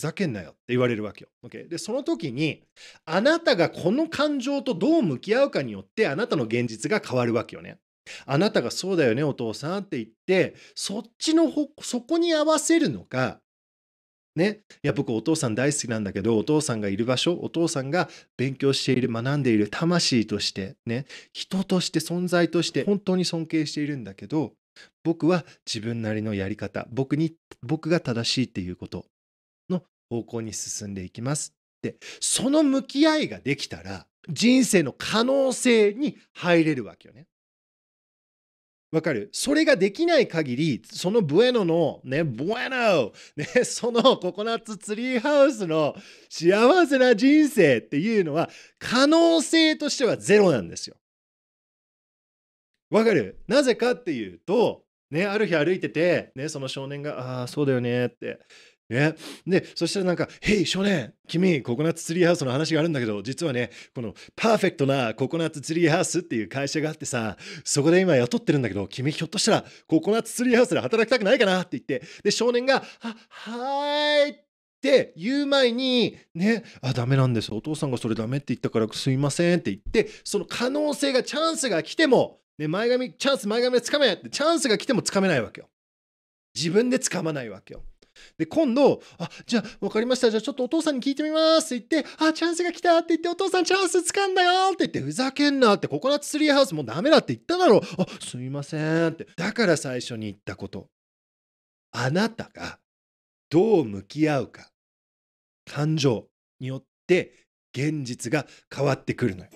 ざけんなよって言われるわけよ。Okay? で、その時に、あなたがこの感情とどう向き合うかによって、あなたの現実が変わるわけよね。あなたがそうだよね、お父さんって言って、そっちのほ、そこに合わせるのか、ね、いや僕お父さん大好きなんだけどお父さんがいる場所お父さんが勉強している学んでいる魂としてね人として存在として本当に尊敬しているんだけど僕は自分なりのやり方僕に僕が正しいっていうこと方向に進んでいきますってその向き合いができたら人生の可能性に入れるわけよね。わかるそれができない限り、そのブエノの、ね、ブエノ、ね、そのココナッツツリーハウスの幸せな人生っていうのは、可能性としてはゼロなんですよ。わかるなぜかっていうと、ね、ある日歩いてて、ね、その少年が、ああ、そうだよねって、ね、でそしたらなんか「へい少年君ココナッツツリーハウスの話があるんだけど実はねこのパーフェクトなココナッツツリーハウスっていう会社があってさそこで今雇ってるんだけど君ひょっとしたらココナッツツリーハウスで働きたくないかな?」って言ってで少年が「ははーい」って言う前にね「あダメなんですお父さんがそれダメって言ったからすいません」って言ってその可能性がチャンスが来ても、ね、前髪チャンス前髪でつかめってチャンスが来てもつかめないわけよ。自分でつかまないわけよ。で、今度、あ、じゃあ、わかりました。じゃあ、ちょっとお父さんに聞いてみますって言って、あ、チャンスが来たって言って、お父さんチャンス掴んだよって言って、ふざけんなって、ココナッツツリーハウスもうダメだって言っただろう。あ、すみませんって。だから最初に言ったこと。あなたがどう向き合うか、感情によって現実が変わってくるのよ。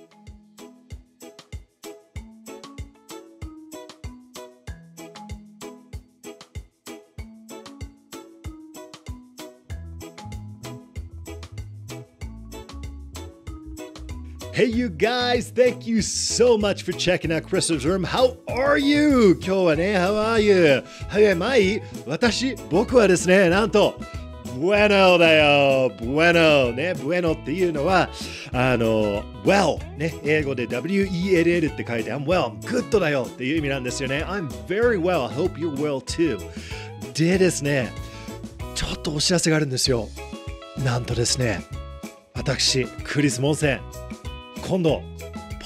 Hey, you guys, thank you so much for checking out Chris's room. How are you? 今日はね、How are you? はい、まい、私、僕はですね、なんと、Bueno だよ Bueno ね Bueno っていうのはあの Well ね英語で W-E-L-L って書いて I'm well good だよっていう意味なんですよね I'm very well I hope you're well too でですねちょっとお知らせがあるんですよなんとですね私クリス・モンセン今度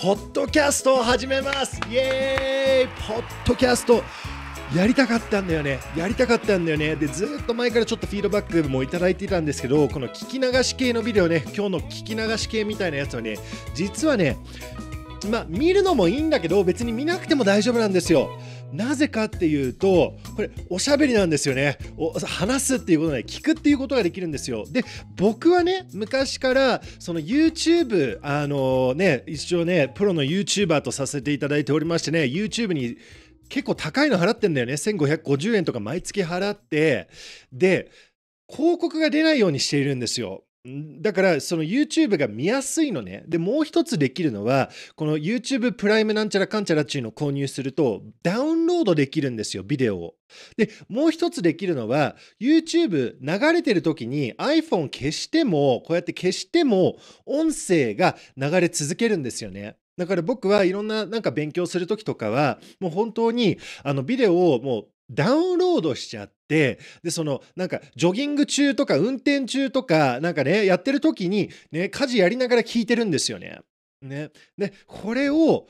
ポッドキャストを始めますイエーイポッドキャストやりたかったんだよねやりたかったんだよねでずっと前からちょっとフィードバックもいただいていたんですけどこの聞き流し系のビデオね今日の聞き流し系みたいなやつはね実はねまあ見るのもいいんだけど別に見なくても大丈夫なんですよなぜかっていうとこれおしゃべりなんですよね話すっていうことで聞くっていうことができるんですよで僕はね昔からその YouTube あのね一応ねプロの YouTuber とさせていただいておりましてね YouTube に結構高いの払ってんだよね1550円とか毎月払ってで広告が出ないようにしているんですよだからその YouTube が見やすいのね。で、もう一つできるのは、この YouTube プライムなんちゃらかんちゃらっていうのを購入すると、ダウンロードできるんですよ、ビデオを。で、もう一つできるのは、YouTube 流れてる時に iPhone 消しても、こうやって消しても、音声が流れ続けるんですよね。だから僕はいろんななんか勉強する時とかは、もう本当にあのビデオをもうダウンロードしちゃって、で、その、なんか、ジョギング中とか、運転中とか、なんかね、やってる時に、ね、家事やりながら聞いてるんですよね。ね。で、これを、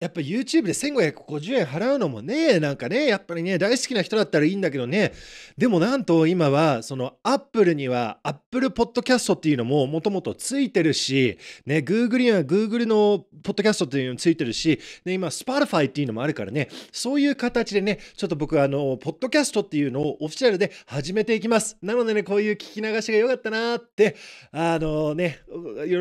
やっぱ YouTube で1550円払うのもね、なんかね、やっぱりね、大好きな人だったらいいんだけどね、でもなんと今は、その Apple には Apple Podcast っていうのももともとついてるし、ね、Google には Google の Podcast っていうのもついてるし、ね、今 Spotify っていうのもあるからね、そういう形でね、ちょっと僕、あの、Podcast っていうのをオフィシャルで始めていきます。なのでね、こういう聞き流しが良かったなーって、あのね、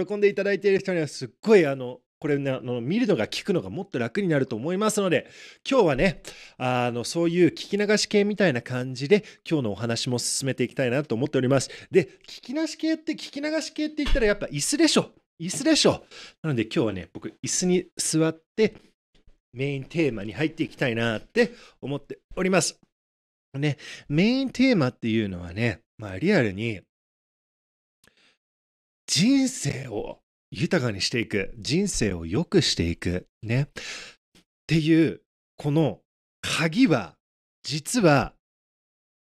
喜んでいただいている人にはすっごい、あの、これね、あの見るのが聞くのがもっと楽になると思いますので、今日はね、あの、そういう聞き流し系みたいな感じで、今日のお話も進めていきたいなと思っております。で、聞き流し系って、聞き流し系って言ったらやっぱ椅子でしょ。椅子でしょ。なので今日はね、僕、椅子に座って、メインテーマに入っていきたいなって思っております。ね、メインテーマっていうのはね、まあリアルに、人生を豊かにしていく、人生を良くしていく、ね。っていう、この鍵は、実は、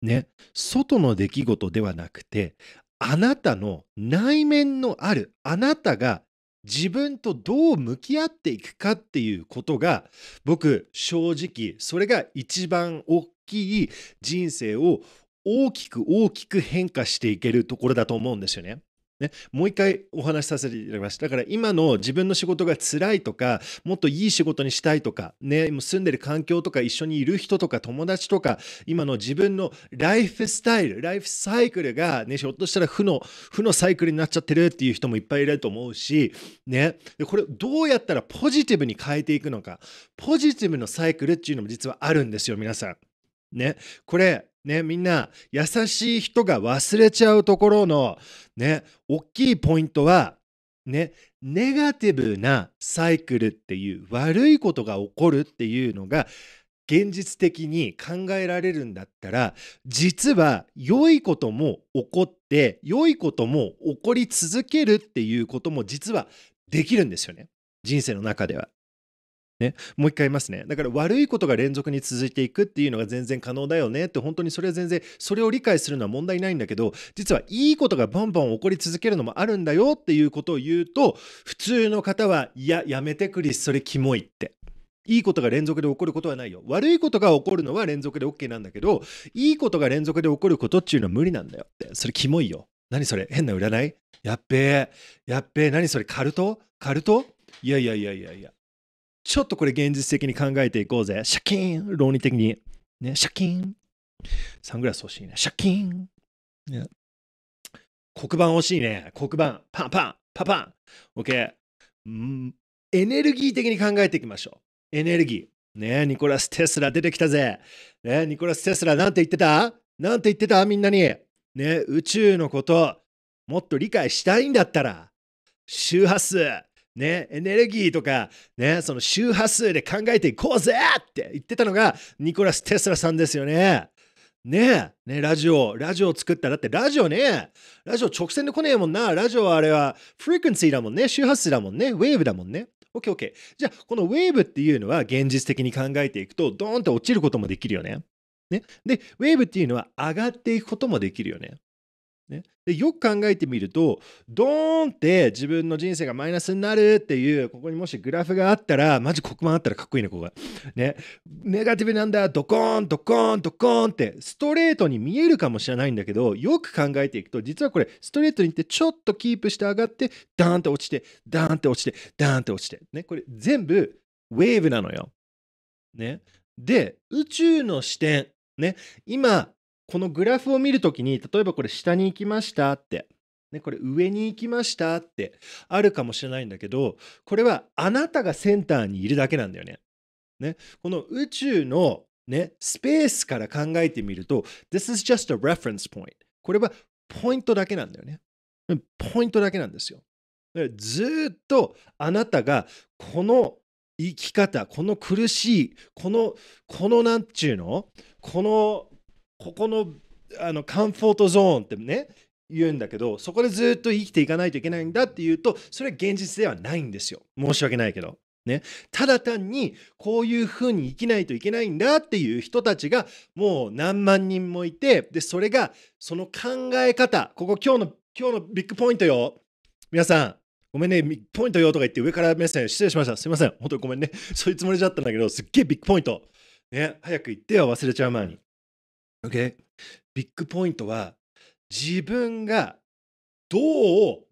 ね、外の出来事ではなくて、あなたの内面のある、あなたが自分とどう向き合っていくかっていうことが僕正直それが一番大きい人生を大きく大きく変化していけるところだと思うんですよね。ね、もう一回お話しさせていただきます。だから今の自分の仕事が辛いとか、もっといい仕事にしたいとか、ね、住んでる環境とか、一緒にいる人とか、友達とか、今の自分のライフスタイル、ライフサイクルが、ね、ひょっとしたら負の、負のサイクルになっちゃってるっていう人もいっぱいいると思うし、ね、でこれどうやったらポジティブに変えていくのか、ポジティブのサイクルっていうのも実はあるんですよ、皆さん。ね、これね、みんな優しい人が忘れちゃうところのね、大きいポイントは、ね、ネガティブなサイクルっていう悪いことが起こるっていうのが現実的に考えられるんだったら実は良いことも起こって良いことも起こり続けるっていうことも実はできるんですよね人生の中では。ね、もう一回言いますね。だから悪いことが連続に続いていくっていうのが全然可能だよねって本当にそれは全然それを理解するのは問題ないんだけど実はいいことがバンバン起こり続けるのもあるんだよっていうことを言うと普通の方はいややめてくれ、それキモいっていいことが連続で起こることはないよ。悪いことが起こるのは連続で OK なんだけど、いいことが連続で起こることっていうのは無理なんだよって。それキモいよ。何それ変な占いやっべえ。やっべえ。何それカルトカルトいやいやいやいやいや。ちょっとこれ現実的に考えていこうぜ。シャキーン論理的に。ね、シャキーン。サングラス欲しいね。シャキーン。ね、黒板欲しいね。黒板。パンパン。パパン。OK。うんエネルギー的に考えていきましょう。エネルギー。ねニコラス・テスラ出てきたぜ。ねニコラス・テスラなんて言ってたなんて言ってたみんなに。ね宇宙のこと、もっと理解したいんだったら、周波数、ね、エネルギーとか、ね、その周波数で考えていこうぜって言ってたのが、ニコラス・テスラさんですよね。ねえ、ねラジオ、ラジオ作ったら、だってラジオね、ラジオ直線で来ねえもんな、ラジオはあれは、フリクエンシーだもんね、周波数だもんね、ウェーブだもんね。OK、OK。じゃあ、このウェーブっていうのは現実的に考えていくと、ドーンて落ちることもできるよね。ね。で、ウェーブっていうのは上がっていくこともできるよね。ね、でよく考えてみるとドーンって自分の人生がマイナスになるっていうここにもしグラフがあったらマジ黒板あったらかっこいいねここが。ねネガティブなんだドコーンドコーンドコーンってストレートに見えるかもしれないんだけどよく考えていくと実はこれストレートに行ってちょっとキープして上がってダーンって落ちてダーンって落ちてダーンって落ちて、ね、これ全部ウェーブなのよ。ね、で宇宙の視点ね今このグラフを見るときに、例えばこれ下に行きましたって、ね、これ上に行きましたってあるかもしれないんだけど、これはあなたがセンターにいるだけなんだよね。ねこの宇宙の、ね、スペースから考えてみると、This is just a reference point. これはポイントだけなんだよね。ポイントだけなんですよ。ずっとあなたがこの生き方、この苦しい、この、このなんちゅうのこのここのあのカンフォートゾーンってね言うんだけどそこでずっと生きていかないといけないんだっていうとそれは現実ではないんですよ申し訳ないけどねただ単にこういうふうに生きないといけないんだっていう人たちがもう何万人もいてでそれがその考え方ここ今日の今日のビッグポイントよ皆さんごめんね、ビッグポイントよとか言って上から目線失礼しました。すいません。本当にごめんね。そういうつもりゃったんだけど、すっげえビッグポイント。ね、早く言ってよ、忘れちゃう前に。Okay? ビッグポイントは自分がどう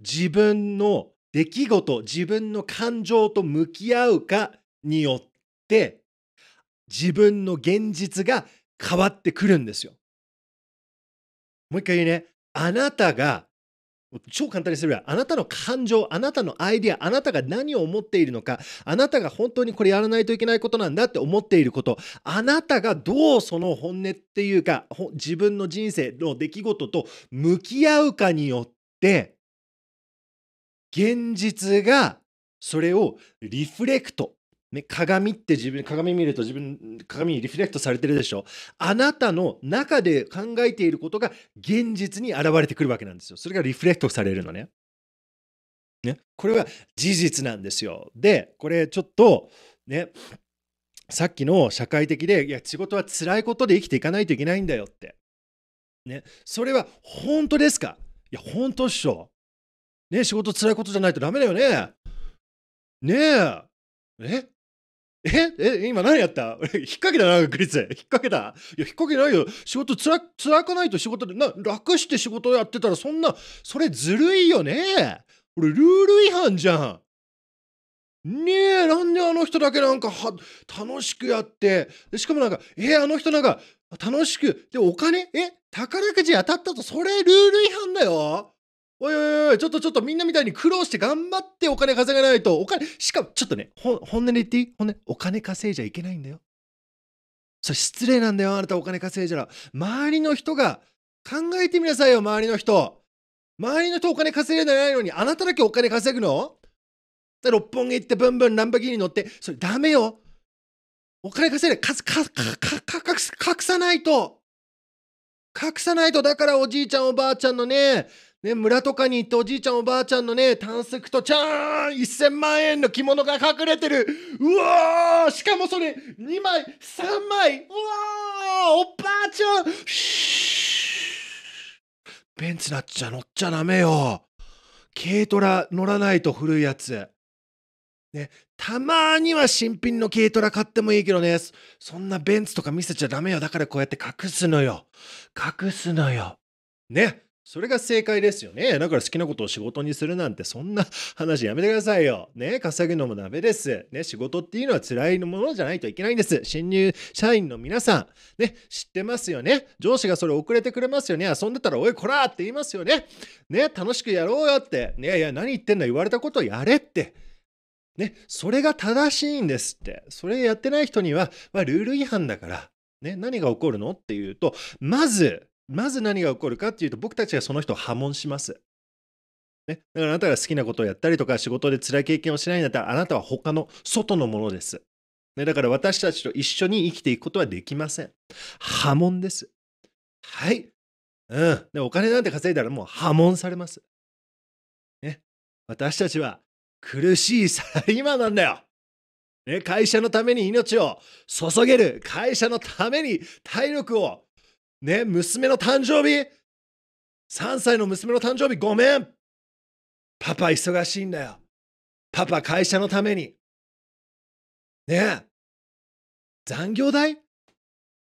自分の出来事、自分の感情と向き合うかによって自分の現実が変わってくるんですよ。もう一回言うね。あなたが超簡単にすればあなたの感情あなたのアイディアあなたが何を思っているのかあなたが本当にこれやらないといけないことなんだって思っていることあなたがどうその本音っていうか自分の人生の出来事と向き合うかによって現実がそれをリフレクトね、鏡って自分、鏡見ると自分、鏡にリフレクトされてるでしょ。あなたの中で考えていることが現実に現れてくるわけなんですよ。それがリフレクトされるのね。ね、これは事実なんですよ。で、これちょっと、ね、さっきの社会的で、いや、仕事は辛いことで生きていかないといけないんだよって。ね、それは本当ですかいや、本当っしょ。ね、仕事辛いことじゃないとダメだよね。ねえ。えええ今何やった俺、引っ掛けたな、クリス。引っ掛けたいや、引っ掛けないよ。仕事つら、つらくないと仕事で、な、楽して仕事やってたらそんな、それずるいよね。俺、ルール違反じゃん。ねえ、なんであの人だけなんか、は、楽しくやって。でしかもなんか、えあの人なんか、楽しく。で、お金え宝くじ当たったと、それルール違反だよ。おいおいおい、ちょっとちょっとみんなみたいに苦労して頑張ってお金稼がないと、お金、しかもちょっとね、本音で言っていい本音、お金稼いじゃいけないんだよ。それ失礼なんだよ、あなたお金稼いじゃら。周りの人が、考えてみなさいよ、周りの人。周りの人お金稼いでないのに、あなただけお金稼ぐので、六本木行ってブンブンランバギーに乗って、それダメよ。お金稼いで、かか、か、か、か、か、隠さないと。隠さないと、だからおじいちゃんおばあちゃんのね、ね、村とかに行っておじいちゃんおばあちゃんのね、タンスクとちゃーん !1000 万円の着物が隠れてるうわーしかもそれ、2枚 !3 枚うわーおばあちゃんベンツなっちゃ乗っちゃダメよ軽トラ乗らないと古いやつ。ね、たまには新品の軽トラ買ってもいいけどね、そんなベンツとか見せちゃダメよ。だからこうやって隠すのよ。隠すのよ。ね。それが正解ですよね。だから好きなことを仕事にするなんてそんな 話やめてくださいよ。ね、稼ぐのもダメです。ね、仕事っていうのは辛いものじゃないといけないんです。新入社員の皆さん、ね、知ってますよね。上司がそれ遅れてくれますよね。遊んでたら、おい、こらって言いますよね。ね、楽しくやろうよって。ね、いや、何言ってんだ、言われたことやれって。ね、それが正しいんですって。それやってない人には、まあ、ルール違反だから。ね、何が起こるのっていうと、まず、まず何が起こるかっていうと、僕たちがその人を破門します。ね、だからあなたが好きなことをやったりとか、仕事で辛い経験をしないんだったら、あなたは他の外のものです。ね、だから私たちと一緒に生きていくことはできません。破門です。はい。うん。で、お金なんて稼いだらもう破門されます。ね。私たちは苦しいサラリーマンなんだよ。ね、会社のために命を注げる。会社のために体力をね、娘の誕生日 !3 歳の娘の誕生日ごめんパパ忙しいんだよ。パパ会社のために。ねえ。残業代い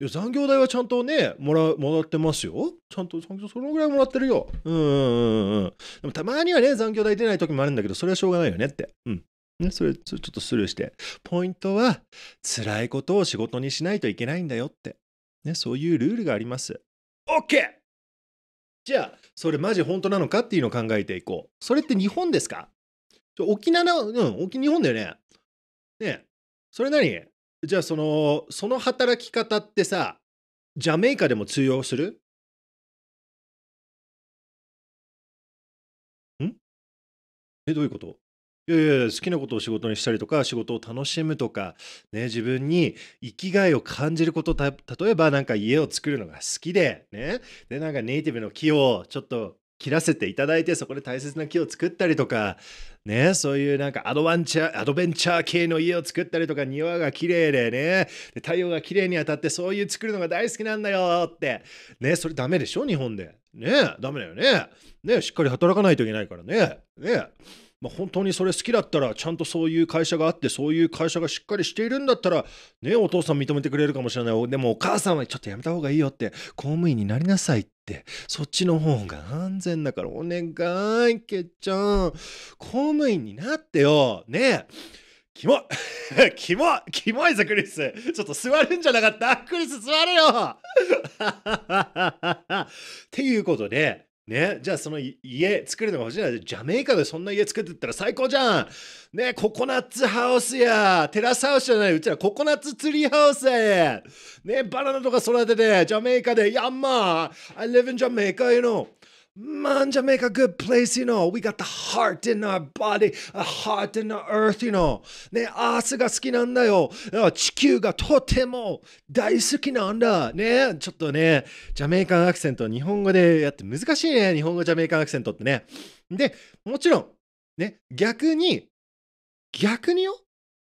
や残業代はちゃんとね、もら、もらってますよ。ちゃんと、そのぐらいもらってるよ。うんうんうんうん。でもたまにはね、残業代出ない時もあるんだけど、それはしょうがないよねって。うん。ね、それ、ちょっとスルーして。ポイントは、辛いことを仕事にしないといけないんだよって。ね、そういうルールがあります。OK! じゃあ、それマジ本当なのかっていうのを考えていこう。それって日本ですか沖縄の、うん、沖日本だよね。ねそれ何じゃあその、その働き方ってさ、ジャメイカでも通用するんえ、どういうこといやいや好きなことを仕事にしたりとか仕事を楽しむとか、ね、自分に生きがいを感じること例えばなんか家を作るのが好きで,、ね、でなんかネイティブの木をちょっと切らせていただいてそこで大切な木を作ったりとか、ね、そういうなんかアドバンチャーアドベンチャー系の家を作ったりとか庭が綺麗でねで太陽が綺麗に当たってそういう作るのが大好きなんだよって、ね、それダメでしょ日本で。ねダメだよね。ねしっかり働かないといけないからね。ねまあ、本当にそれ好きだったらちゃんとそういう会社があってそういう会社がしっかりしているんだったらねお父さん認めてくれるかもしれないでもお母さんはちょっとやめた方がいいよって公務員になりなさいってそっちの方が安全だからお願いけっちゃん公務員になってよねえキモい キモいキモいぞクリスちょっと座るんじゃなかったクリス座れよ っていうことでね、じゃあその家作るのが欲しいなジャメイカでそんな家作ってったら最高じゃんねココナッツハウスやテラスハウスじゃないうちらココナッツツリーハウスねバナナとか育ててジャメイカでヤンマー I live in Jamaica you know man, Jamaica, good place, you know. We got the heart in our body, a heart in the earth, you know. ね、アースが好きなんだよ。地球がとても大好きなんだ。ね、ちょっとね、ジャメイカンアクセント、日本語でやって難しいね。日本語ジャメイカンアクセントってね。で、もちろん、ね、逆に、逆によ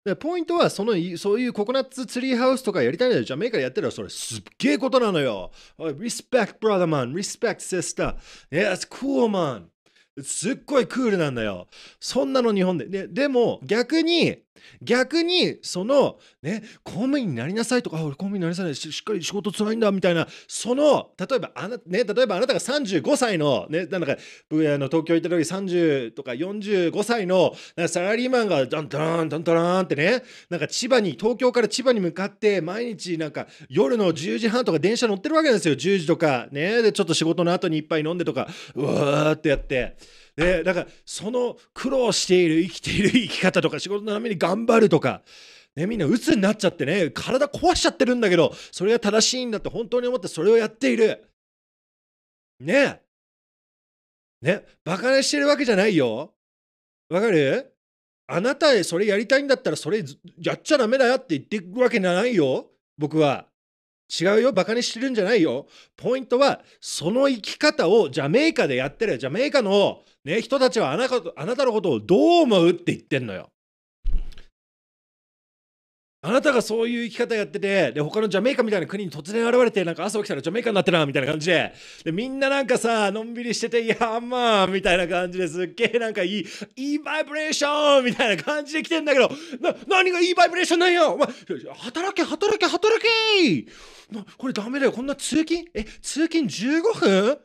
でポイントはそのそういうココナッツツリーハウスとかやりたいんだよ。ジャメイカでやってるらそれすっげえことなのよ。Respect, brother man. Respect, sister. Yes, cool, man. すっごいクールなんだよ。そんなの日本で。ででも逆に逆にそのね公務員になりなさいとか俺公務員になりなさいししっかり仕事つらいんだみたいなその例えばあな,、ね、例えばあなたが35歳の、ね、なんかの東京行った時30とか45歳のサラリーマンがダンダンダンダンってねなんか千葉に東京から千葉に向かって毎日なんか夜の10時半とか電車乗ってるわけですよ10時とかねでちょっと仕事の後にいっぱい飲んでとかうわーってやって。ね、だからその苦労している生きている 生き方とか仕事のために頑張るとか、ね、みんな鬱になっちゃってね体壊しちゃってるんだけどそれが正しいんだって本当に思ってそれをやっているねねバカにしてるわけじゃないよわかるあなたへそれやりたいんだったらそれやっちゃダメだよって言ってるわけじゃないよ僕は違うよ、バカにしてるんじゃないよ。ポイントは、その生き方をジャメイカでやってる、ジャメイカの、ね、人たちはあなたあなたのことをどう思うって言ってんのよ。あなたがそういう生き方やってて、で、他のジャメイカみたいな国に突然現れて、なんか朝起きたらジャメイカになってな、みたいな感じで、で、みんななんかさ、のんびりしてて、やーまあ、みたいな感じですっげえなんかいい、いいバイブレーションみたいな感じで来てんだけど、な、何がいいバイブレーションなんよお前、働け、働け、働けこれダメだよ、こんな通勤え、通勤15分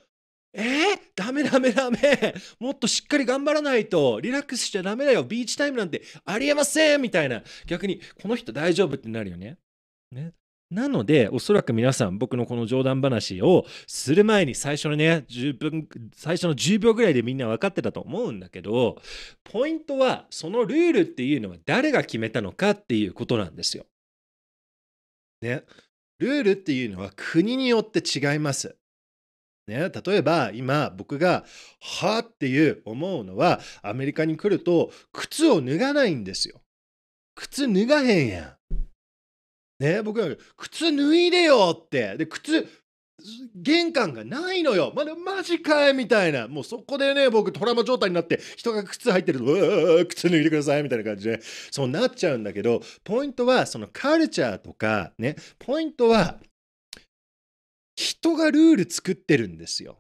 えー、ダメダメダメもっとしっかり頑張らないとリラックスしちゃダメだよビーチタイムなんてありえませんみたいな逆にこの人大丈夫ってなるよね。ねなので、おそらく皆さん、僕のこの冗談話をする前に、最初のね、10分、最初の10秒ぐらいでみんな分かってたと思うんだけど、ポイントは、そのルールっていうのは誰が決めたのかっていうことなんですよ。ね。ルールっていうのは国によって違います。ね、例えば今僕が「はあ」っていう思うのはアメリカに来ると靴を脱がないんですよ。靴脱がへんやん。ね僕は靴脱いでよってで靴玄関がないのよ、まだ、マジかいみたいな、もうそこでね、僕、トラウマ状態になって、人が靴入ってると、うわ靴脱いでくださいみたいな感じで、そうなっちゃうんだけど、ポイントは、そのカルチャーとか、ね、ポイントは、人がルール作ってるんですよ。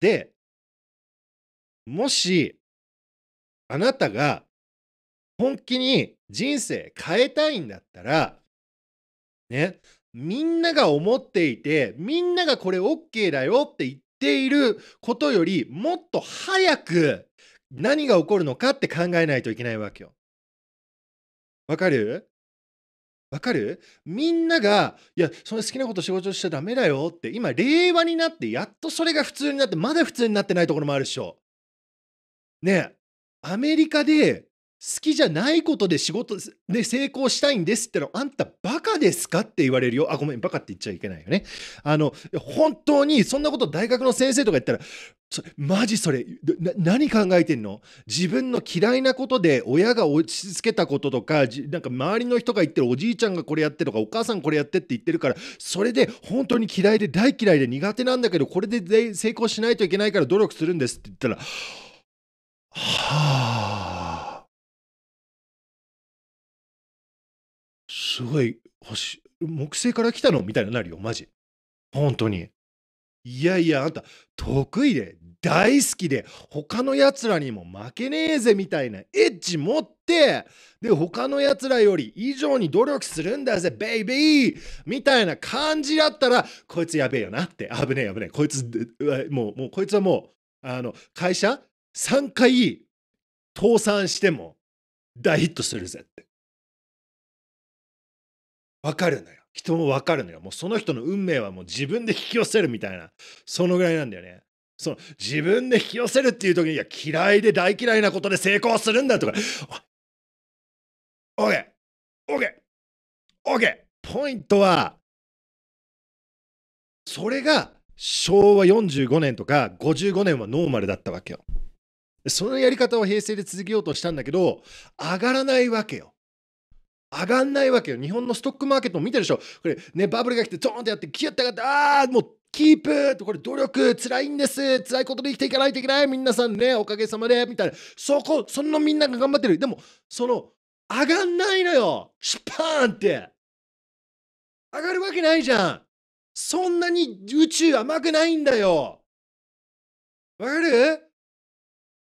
で、もし、あなたが本気に人生変えたいんだったら、ね、みんなが思っていて、みんながこれ OK だよって言っていることよりもっと早く何が起こるのかって考えないといけないわけよ。わかるわかるみんなが、いや、その好きなこと仕事しちゃダメだよって、今、令和になって、やっとそれが普通になって、まだ普通になってないところもあるでしょ。ねえ、アメリカで好きじゃないことで仕事で成功したいんですっての、あんたバカですかって言われるよ。あ、ごめん、バカって言っちゃいけないよね。あの、本当にそんなこと大学の先生とか言ったら、それマジそれ何考えてんの自分の嫌いなことで親が押し付けたこととかなんか周りの人が言ってるおじいちゃんがこれやってとかお母さんこれやってって言ってるからそれで本当に嫌いで大嫌いで苦手なんだけどこれで成功しないといけないから努力するんですって言ったらはあすごい星木星から来たのみたいになるよマジ本当に。いやいや、あんた、得意で、大好きで、他のやつらにも負けねえぜみたいなエッジ持って、で、他のやつらより以上に努力するんだぜ、ベイビーみたいな感じだったら、こいつやべえよなって、危ねえ危ねえ、こいつ、もう、もう、こいつはもう、あの、会社3回倒産しても大ヒットするぜって。わかるのよ。人もわかるのよ。もうその人の運命はもう自分で引き寄せるみたいな、そのぐらいなんだよね。その自分で引き寄せるっていう時に、いや、嫌いで大嫌いなことで成功するんだとか、OK! OK! OK! ポイントは、それが昭和45年とか55年はノーマルだったわけよ。そのやり方を平成で続けようとしたんだけど、上がらないわけよ。上がんないわけよ。日本のストックマーケットも見てるでしょ。これね、バブルが来て、ドーンってやって、キュッて上がって、ああ、もう、キープとこれ努力辛いんです辛いことで生きていかないといけない皆さんねおかげさまでみたいなそこそのみんなが頑張ってるでもその上がんないのよシュパーンって上がるわけないじゃんそんなに宇宙甘くないんだよわかる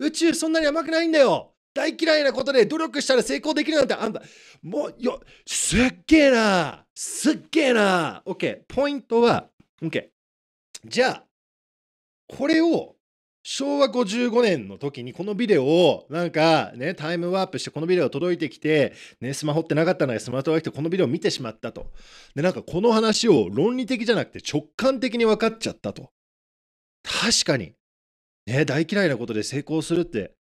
宇宙そんなに甘くないんだよ大嫌いなことで努力したら成功できるなんてあんた、もうよ、すっげえなすっげえな !OK、ポイントは、OK。じゃあ、これを昭和55年の時にこのビデオをなんかねタイムワープしてこのビデオ届いてきて、ね、スマホってなかったのでスマートフォンってこのビデオ見てしまったとでなんかこの話を論理的じゃなくて直感的に分かっちゃったと確かにね大嫌いなことで成功するって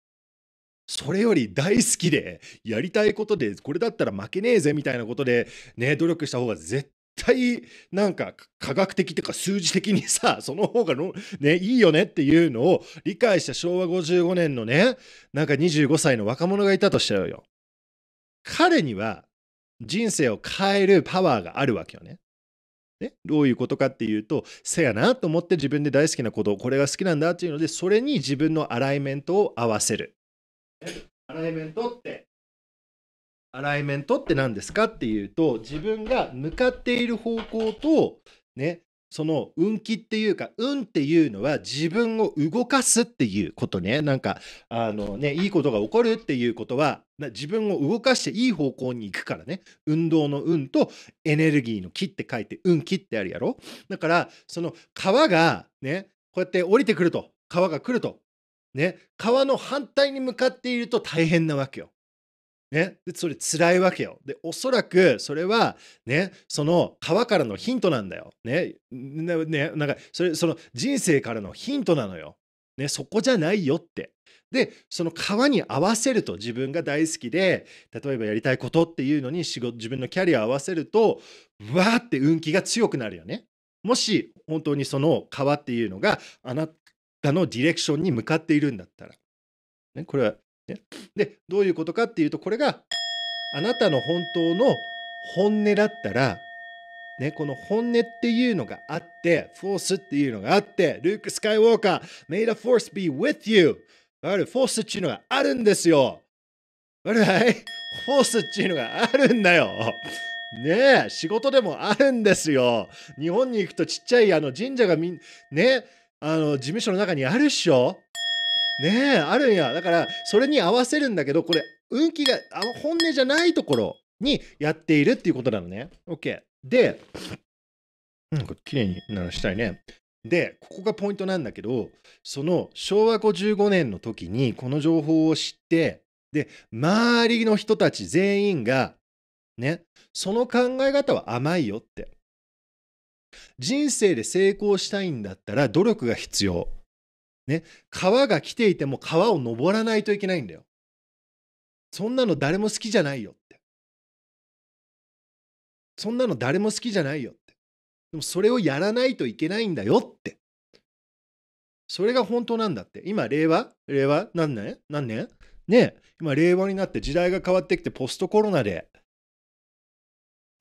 それより大好きで、やりたいことで、これだったら負けねえぜみたいなことで、ね、努力した方が絶対、なんか科学的というか数字的にさ、その方がの、ね、いいよねっていうのを理解した昭和55年のね、なんか25歳の若者がいたとしちゃうよ。彼には人生を変えるパワーがあるわけよね、どういうことかっていうとせやなと思って自分で大好きなことこれが好きなんだっていうのでそれに自分のアライメントを合わせるアライメントってアライメントって何ですかっていうと自分が向かっている方向とねその運気っていうか運っていうのは自分を動かすっていうことねなんかあのねいいことが起こるっていうことは自分を動かしていい方向に行くからね運動の運とエネルギーの気って書いて運気ってあるやろだからその川がねこうやって降りてくると川が来るとね、川の反対に向かっていると大変なわけよ。ね、でそれ辛いわけよ。でおそらくそれはねその川からのヒントなんだよ。ねねなんかそれその人生からのヒントなのよ。ねそこじゃないよって。でその川に合わせると自分が大好きで例えばやりたいことっていうのに仕事自分のキャリアを合わせるとわーって運気が強くなるよね。もし本当にその川っていうのがあなのディレクションに向かっているんだったら。ね、これは、ね。で、どういうことかっていうと、これがあなたの本当の本音だったら、ね、この本音っていうのがあって、フォースっていうのがあって、ルーク・スカイウォーカー、メイ・ y フォース・ビー・ウィッ・ユー。あるフォースっていうのがあるんですよ。はいフォースっていうのがあるんだよ。ねえ、仕事でもあるんですよ。日本に行くとちっちゃいあの神社がみん、ねえ、あの事務所の中にあるっしょねえあるんやだからそれに合わせるんだけどこれ運気があの本音じゃないところにやっているっていうことなのね OK でなんか綺麗にならしたいねでここがポイントなんだけどその昭和55年の時にこの情報を知ってで周りの人たち全員がねその考え方は甘いよって人生で成功したいんだったら努力が必要。ね、川が来ていても川を登らないといけないんだよ。そんなの誰も好きじゃないよって。そんなの誰も好きじゃないよって。でもそれをやらないといけないんだよって。それが本当なんだって。今、令和令和何年何年ね今、令和になって時代が変わってきてポストコロナで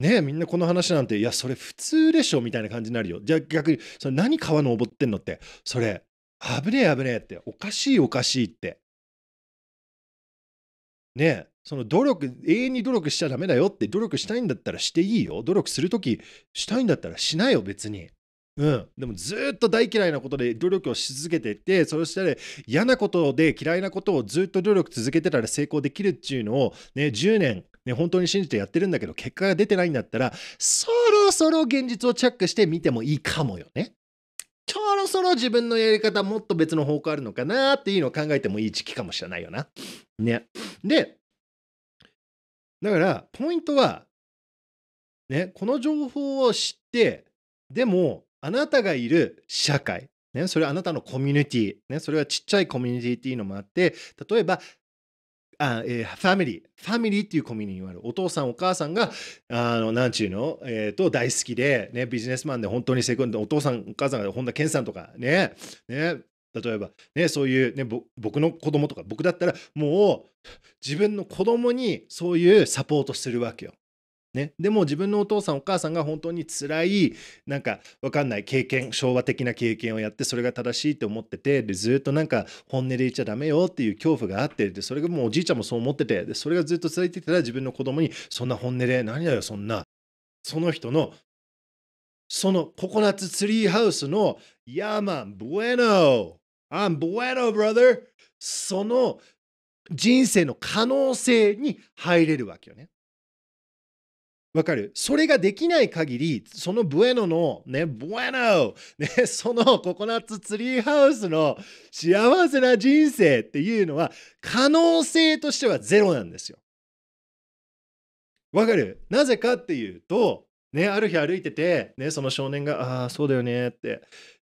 ねみんなこの話なんていやそれ普通でしょみたいな感じになるよじゃあ逆にそれ何川登ってんのってそれ危ねえ危ねえっておかしいおかしいってねその努力永遠に努力しちゃダメだよって努力したいんだったらしていいよ努力するときしたいんだったらしないよ別にうん、でもずっと大嫌いなことで努力をし続けていってそしたら嫌なことで嫌いなことをずっと努力続けてたら成功できるっていうのを、ね、10年ね、本当に信じてやってるんだけど、結果が出てないんだったら、そろそろ現実をチェックしてみてもいいかもよね。そろそろ自分のやり方もっと別の方向あるのかなっていうのを考えてもいい時期かもしれないよな。ね。で、だから、ポイントは、ね、この情報を知って、でも、あなたがいる社会、ね、それはあなたのコミュニティ、ね、それはちっちゃいコミュニティっていうのもあって、例えばあえー、ファミリー、ファミリーっていうコミュニティがある。お父さん、お母さんが、あの、なんちゅうの、えっ、ー、と、大好きで、ね、ビジネスマンで本当にセ功ンお父さん、お母さんが本田健さんとか、ね、ね、例えば、ね、そういう、ね、僕の子供とか、僕だったら、もう、自分の子供にそういうサポートするわけよ。ね、でも自分のお父さんお母さんが本当に辛いなんか分かんない経験昭和的な経験をやってそれが正しいって思っててでずっとなんか本音で言っちゃダメよっていう恐怖があってでそれがもうおじいちゃんもそう思っててでそれがずっと続いてたら自分の子供にそんな本音で何だよそんなその人のそのココナッツツリーハウスのンブエノ I'm bueno, b r o t その人生の可能性に入れるわけよね。わかるそれができない限り、そのブエノの、ね、ブエノ、ね、そのココナッツツリーハウスの幸せな人生っていうのは、可能性としてはゼロなんですよ。わかるなぜかっていうと、ね、ある日歩いてて、ね、その少年が、ああ、そうだよねって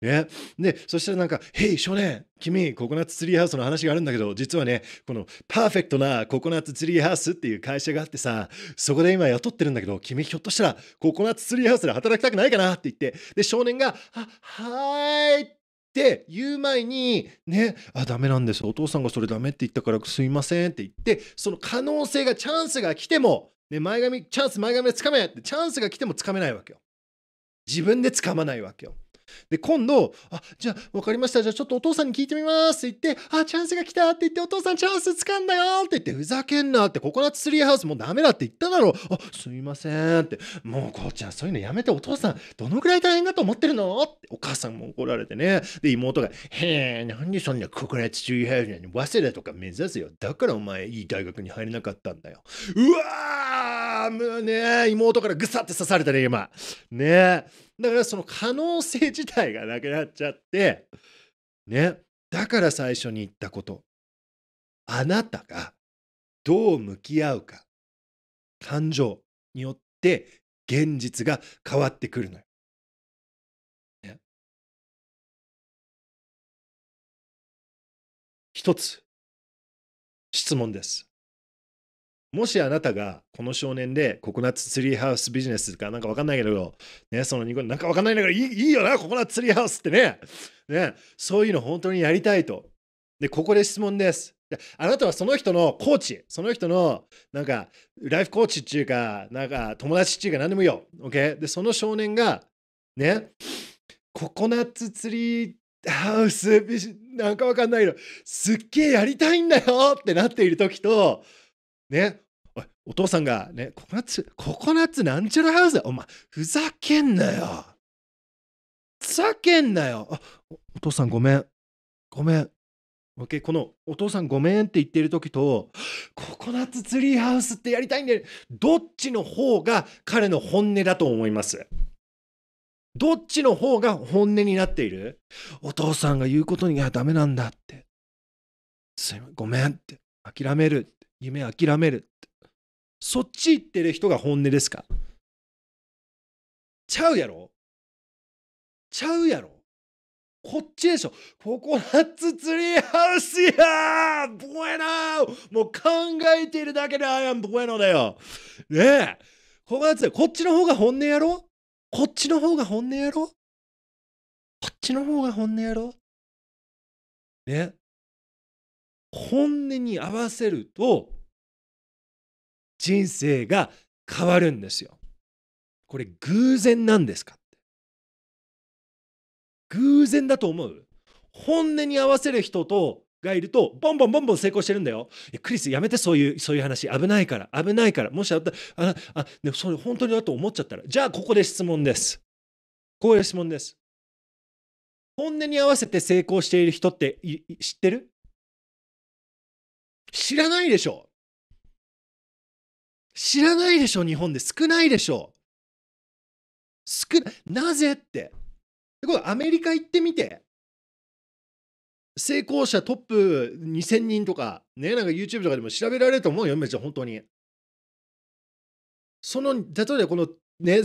ね、でそしたらなんか「へい少年君ココナッツツリーハウスの話があるんだけど実はねこのパーフェクトなココナッツツリーハウスっていう会社があってさそこで今雇ってるんだけど君ひょっとしたらココナッツツリーハウスで働きたくないかな?」って言ってで少年が「ははーい」って言う前に「ねあダメなんですお父さんがそれダメって言ったからすいません」って言ってその可能性がチャンスが来ても、ね、前髪チャンス前髪でつかめってチャンスが来てもつかめないわけよ。自分でつかまないわけよ。で、今度、あ、じゃあ、わかりました。じゃあ、ちょっとお父さんに聞いてみますって言って、あ、チャンスが来たって言って、お父さんチャンス掴んだよって言って、ふざけんなって、ココナッツツリーハウスもうダメだって言っただろう。あ、すいませんって、もう、こうちゃん、そういうのやめて、お父さん、どのくらい大変だと思ってるのって、お母さんも怒られてね。で、妹が、へえ、なんでそんなココナッツツリーハウスに早稲田とか目指すよ。だからお前、いい大学に入れなかったんだよ。うわー、もうね、妹からぐさって刺されたね、今。ねえ。だからその可能性自体がなくなっちゃってねだから最初に言ったことあなたがどう向き合うか感情によって現実が変わってくるのよ。ね、一つ質問です。もしあなたがこの少年でココナッツツリーハウスビジネスかなんかわかんないけど、ね、その日本なんかわかんないんだけどいいよな、ココナッツツリーハウスってねね。そういうの本当にやりたいと。で、ここで質問です。あなたはその人のコーチ、その人のなんかライフコーチっていうか、なんか友達っていうか何でもいいよ。OK? で、その少年がね、ココナッツツリーハウスビジなんかわかんないけど、すっげえやりたいんだよってなっている時と、ね、おい、お父さんがね、ココナッツ、ココナッツなんちゃらハウスお前、ふざけんなよ。ふざけんなよ。お父さんごめん。ごめん。OK、このお父さんごめんって言っている時と、ココナッツツリーハウスってやりたいんだよ。どっちの方が彼の本音だと思います。どっちの方が本音になっているお父さんが言うことにはダメなんだって。すいません、ごめんって。諦める。夢諦めるそっち行ってる人が本音ですかちゃうやろちゃうやろこっちでしょココナッツツリーハウスやブエノもう考えているだけでアイアンブエノだよねえココナッツこっちの方が本音やろこっちの方が本音やろこっちの方が本音やろね本音に合わせると人生が変わるんですよ。これ偶然なんですかって偶然だと思う本音に合わせる人とがいるとボンボンボンボン成功してるんだよ。クリスやめてそういうそういう話危ないから危ないからもしあったああでもそれ本当にだと思っちゃったらじゃあここで質問です。ここで質問です。本音に合わせて成功している人って知ってる知らないでしょ知らないでしょ日本で少ないでしょ少ななぜってこれアメリカ行ってみて成功者トップ2000人とかねなんか YouTube とかでも調べられると思うよめっちゃ本当にその例えばこのね、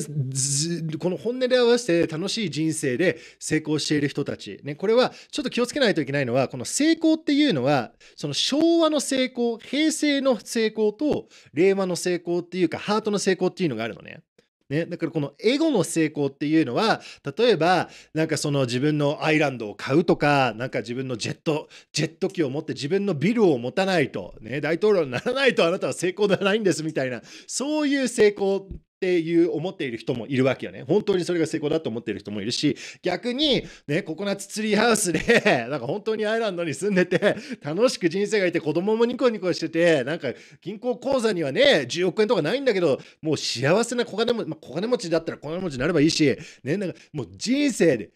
この本音で合わせて楽しい人生で成功している人たち、ね、これはちょっと気をつけないといけないのはこの成功っていうのはその昭和の成功平成の成功と令和の成功っていうかハートの成功っていうのがあるのね。ね、だからこのエゴの成功っていうのは例えばなんかその自分のアイランドを買うとかなんか自分のジェットジェット機を持って自分のビルを持たないと、ね、大統領にならないとあなたは成功ではないんですみたいなそういう成功っていう思っている人もいるわけよね。本当にそれが成功だと思っている人もいるし、逆にね、ココナッツツリーハウスで、なんか本当にアイランドに住んでて、楽しく人生がいて、子供もニコニコしてて、なんか銀行口座にはね、10億円とかないんだけど、もう幸せな小金,、まあ、小金持ちだったら小金持ちになればいいし、ね、なんかもう人生で、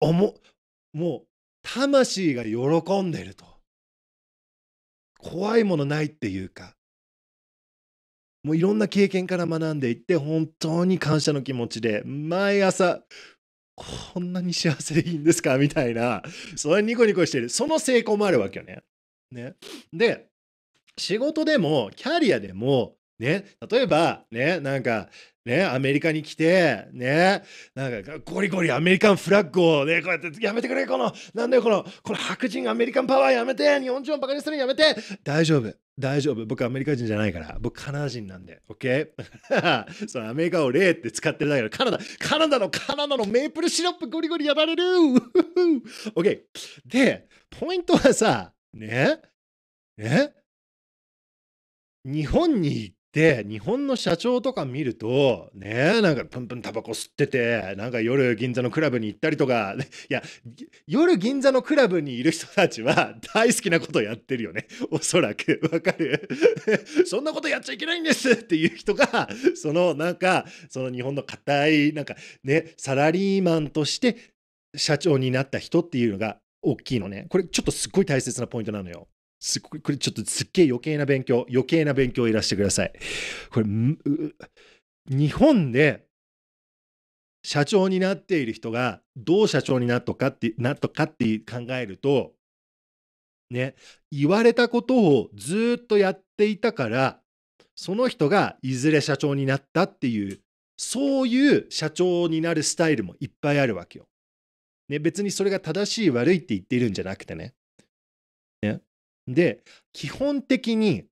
おも、もう魂が喜んでると。怖いものないっていうか、もういろんな経験から学んでいって本当に感謝の気持ちで毎朝こんなに幸せでいいんですかみたいなそれニコニコしてるその成功もあるわけよね。ねで仕事でもキャリアでもね、例えば、ね、なんか、ね、アメリカに来て、ね、なんか、ゴリゴリアメリカンフラッグをね、こうやって、やめてくれ、この、なんだよ、この、この白人アメリカンパワーやめて、日本人をバカにするのやめて、大丈夫。大丈夫。僕アメリカ人じゃないから。僕カナダ人なんで。OK? そのアメリカを例って使ってるだけど、カナダ、カナダのカナダのメープルシロップゴリゴリやられる !OK。で、ポイントはさ、ね、ね、日本にで、日本の社長とか見ると、ね、なんかプンプンタバコ吸ってて、なんか夜銀座のクラブに行ったりとか、いや、夜銀座のクラブにいる人たちは大好きなことやってるよね。おそらく。わかる そんなことやっちゃいけないんですっていう人が、そのなんか、その日本の固い、なんかね、サラリーマンとして社長になった人っていうのが大きいのね。これちょっとすっごい大切なポイントなのよ。すこれちょっとすっげえ余計な勉強、余計な勉強をいらしてください。これ、日本で社長になっている人がどう社長になったかってなっとかって考えると、ね、言われたことをずっとやっていたから、その人がいずれ社長になったっていう、そういう社長になるスタイルもいっぱいあるわけよ。ね、別にそれが正しい悪いって言っているんじゃなくてね。ねで、基本的に、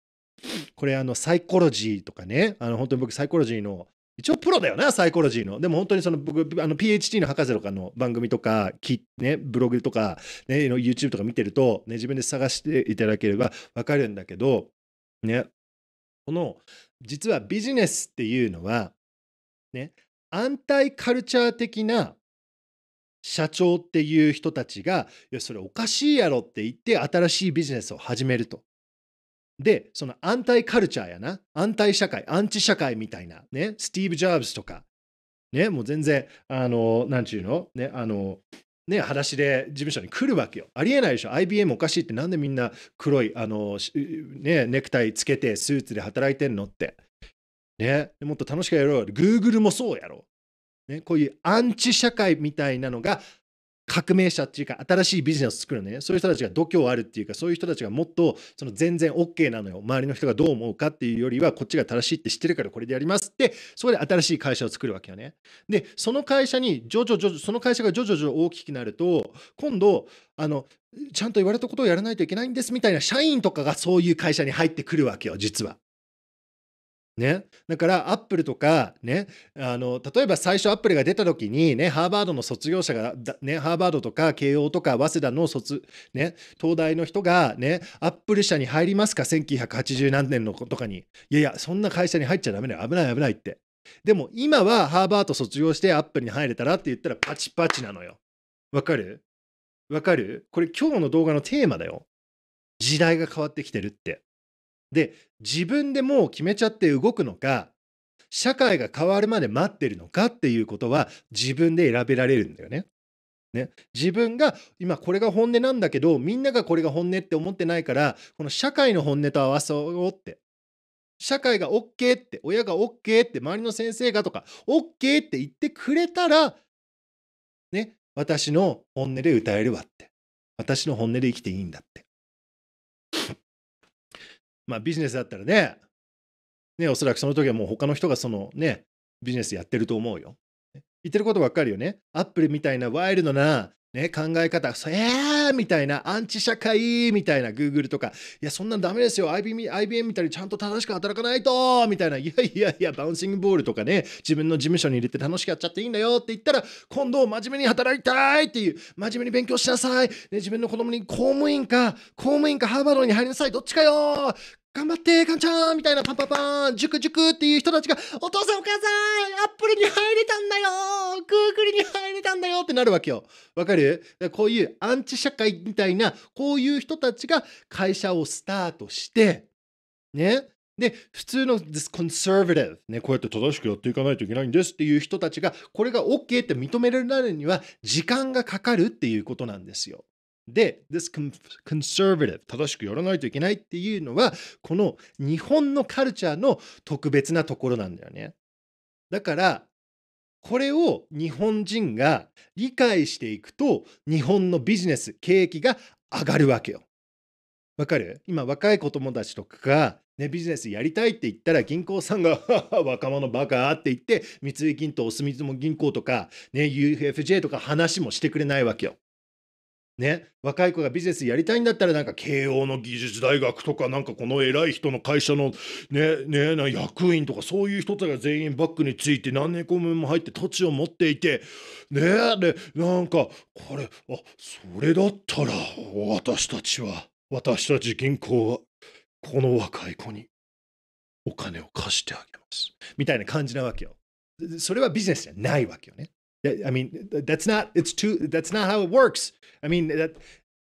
これあのサイコロジーとかね、あの本当に僕サイコロジーの一応プロだよな、サイコロジーの。でも本当にその僕、あの PhD の博士とかの番組とか、きね、ブログとか、ね、YouTube とか見てると、ね、自分で探していただければ分かるんだけど、ね、この、実はビジネスっていうのは、ね、アンタイカルチャー的な社長っていう人たちが、いや、それおかしいやろって言って、新しいビジネスを始めると。で、そのアンタイカルチャーやな、アンタイ社会、アンチ社会みたいな、ね、スティーブ・ジャーブズとか、ね、もう全然、あの、なんちゅうの、ね、あの、ね、裸足で事務所に来るわけよ。ありえないでしょ。IBM おかしいってなんでみんな黒い、あの、ね、ネクタイつけてスーツで働いてんのって。ね、もっと楽しくやろうよ。Google もそうやろ。ね、こういうアンチ社会みたいなのが革命者っていうか新しいビジネスを作るねそういう人たちが度胸あるっていうかそういう人たちがもっとその全然 OK なのよ周りの人がどう思うかっていうよりはこっちが正しいって知ってるからこれでやりますってそこで新しい会社を作るわけよねでその会社に徐々徐々その会社が徐々徐々大きくなると今度あのちゃんと言われたことをやらないといけないんですみたいな社員とかがそういう会社に入ってくるわけよ実はね、だからアップルとか、ね、あの例えば最初アップルが出た時に、ね、ハーバードの卒業者がね、ハーバードとか慶応とか早稲田の卒、ね、東大の人が、ね、アップル社に入りますか1980何年のとかにいやいやそんな会社に入っちゃダメだよ危ない危ないってでも今はハーバード卒業してアップルに入れたらって言ったらパチパチなのよわかるわかるこれ今日の動画のテーマだよ時代が変わってきてるってで、自分でもう決めちゃって動くのか、社会が変わるまで待ってるのかっていうことは自分で選べられるんだよね。ね、自分が今これが本音なんだけどみんながこれが本音って思ってないからこの社会の本音と合わそうって社会が OK って親が OK って周りの先生がとか OK って言ってくれたらね私の本音で歌えるわって私の本音で生きていいんだっまあビジネスだったらね、ね、おそらくその時はもう他の人がそのね、ビジネスやってると思うよ。言ってることわかるよね。アップルみたいなワイルドな、ね、考え方、そえーみたいな、アンチ社会みたいな、Google とか、いや、そんなんダメですよ、IBM, IBM みたいにちゃんと正しく働かないとみたいな、いやいやいや、バウンシングボールとかね、自分の事務所に入れて楽しくやっちゃっていいんだよって言ったら、今度、真面目に働きたいっていう、真面目に勉強しなさい、ね、自分の子供に公務員か、公務員かハーバードに入りなさい、どっちかよ頑張ってかんちゃんみたいなパンパンパン、ジュクジュクっていう人たちが、お父さんお母さんアップルに入れたんだよグーグルに入れたんだよってなるわけよ。わかるこういうアンチ社会みたいな、こういう人たちが会社をスタートして、ね。で、普通の this conservative、ね、こうやって正しくやっていかないといけないんですっていう人たちが、これが OK って認められるには時間がかかるっていうことなんですよ。で、this conservative 正しくやらないといけないっていうのはこの日本のカルチャーの特別なところなんだよね。だからこれを日本人が理解していくと日本のビジネス景気が上がるわけよ。わかる今若い子供たちとかが、ね、ビジネスやりたいって言ったら銀行さんが 若者バカって言って三井銀行、お住友銀行とか、ね、UFJ とか話もしてくれないわけよ。ね、若い子がビジネスやりたいんだったらなんか慶応の技術大学とかなんかこの偉い人の会社の、ねね、な役員とかそういう人たちが全員バックについて何年後も入って土地を持っていて、ね、でなんかこれあそれだったら私たちは私たち銀行はこの若い子にお金を貸してあげますみたいな感じなわけよ。それはビジネスじゃないわけよね。I mean, that's not, it's too, that's not how it works. I mean, that,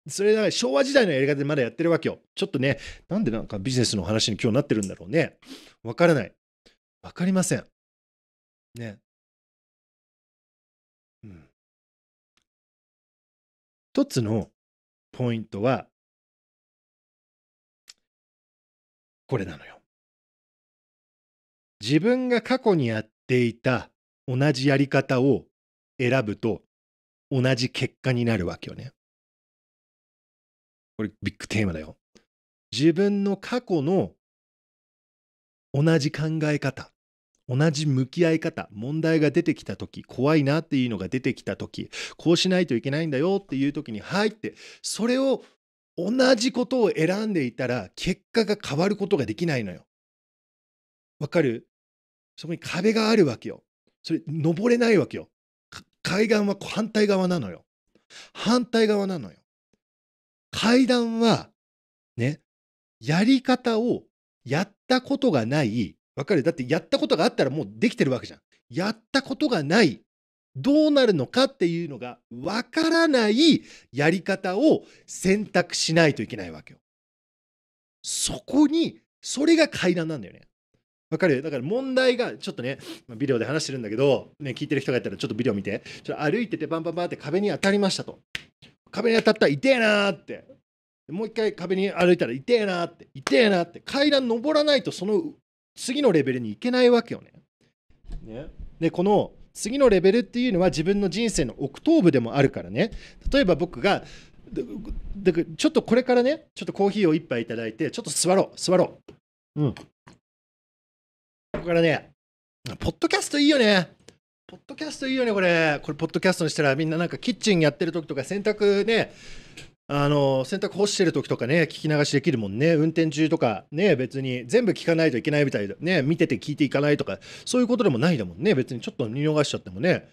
それはら昭和時代のやり方でまだやってるわけよ。ちょっとね、なんでなんかビジネスの話に今日なってるんだろうね。わからない。わかりません。ね。うん。一つのポイントは、これなのよ。自分が過去にやっていた同じやり方を選ぶと同じ結果になるわけよね。これビッグテーマだよ。自分の過去の同じ考え方、同じ向き合い方、問題が出てきた時、怖いなっていうのが出てきた時、こうしないといけないんだよっていう時に入って、それを同じことを選んでいたら結果が変わることができないのよ。わかるそこに壁があるわけよ。それ登れないわけよ。海岸は反対側なのよ。反対側なのよ。階段は、ね、やり方をやったことがない、わかるだってやったことがあったらもうできてるわけじゃん。やったことがない、どうなるのかっていうのがわからないやり方を選択しないといけないわけよ。そこに、それが階段なんだよね。わかるだから問題が、ちょっとね、ビデオで話してるんだけど、ね、聞いてる人がいたらちょっとビデオ見て、ちょっと歩いててバンバンバンって壁に当たりましたと。壁に当たったら痛えなーって。もう一回壁に歩いたら痛えなーって。痛えなーって。階段登らないとその次のレベルに行けないわけよね。ねで、この次のレベルっていうのは自分の人生の奥頭部でもあるからね。例えば僕が、だからちょっとこれからね、ちょっとコーヒーを一杯いただいて、ちょっと座ろう、座ろう。うん、ここからね、ポッドキャストいいよね。ポッドキャストいいよね、これ。これ、ポッドキャストにしたら、みんななんかキッチンやってる時とか、洗濯ね、あの、洗濯干してる時とかね、聞き流しできるもんね。運転中とか、ね、別に全部聞かないといけないみたいだ。ね、見てて聞いていかないとか、そういうことでもないだもんね。別にちょっと見逃しちゃってもね、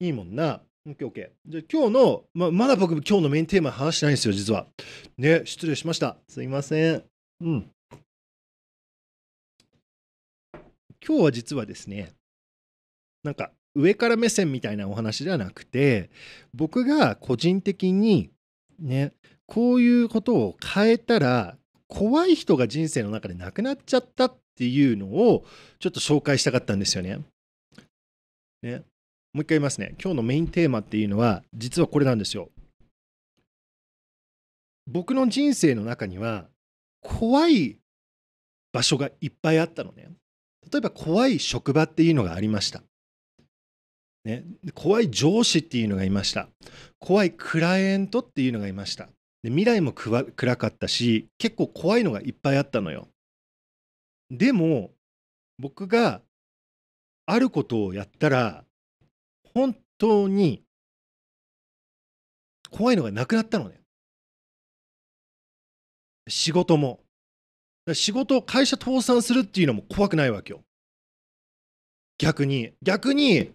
いいもんな。OK, OK。じゃあ今日の、ままだ僕今日のメインテーマ話してないんですよ、実は。ね、失礼しました。すいません。うん。今日は実はですねなんか上から目線みたいなお話ではなくて僕が個人的にねこういうことを変えたら怖い人が人生の中で亡くなっちゃったっていうのをちょっと紹介したかったんですよね。ねもう一回言いますね。今日のメインテーマっていうのは実はこれなんですよ。僕の人生の中には怖い場所がいっぱいあったのね。例えば怖い職場っていうのがありました。ね、怖い上司っていうのがいました。怖いクライエントっていうのがいました。で未来も暗かったし、結構怖いのがいっぱいあったのよ。でも、僕があることをやったら、本当に怖いのがなくなったのね。仕事も、仕事を会社倒産するっていうのも怖くないわけよ逆に逆に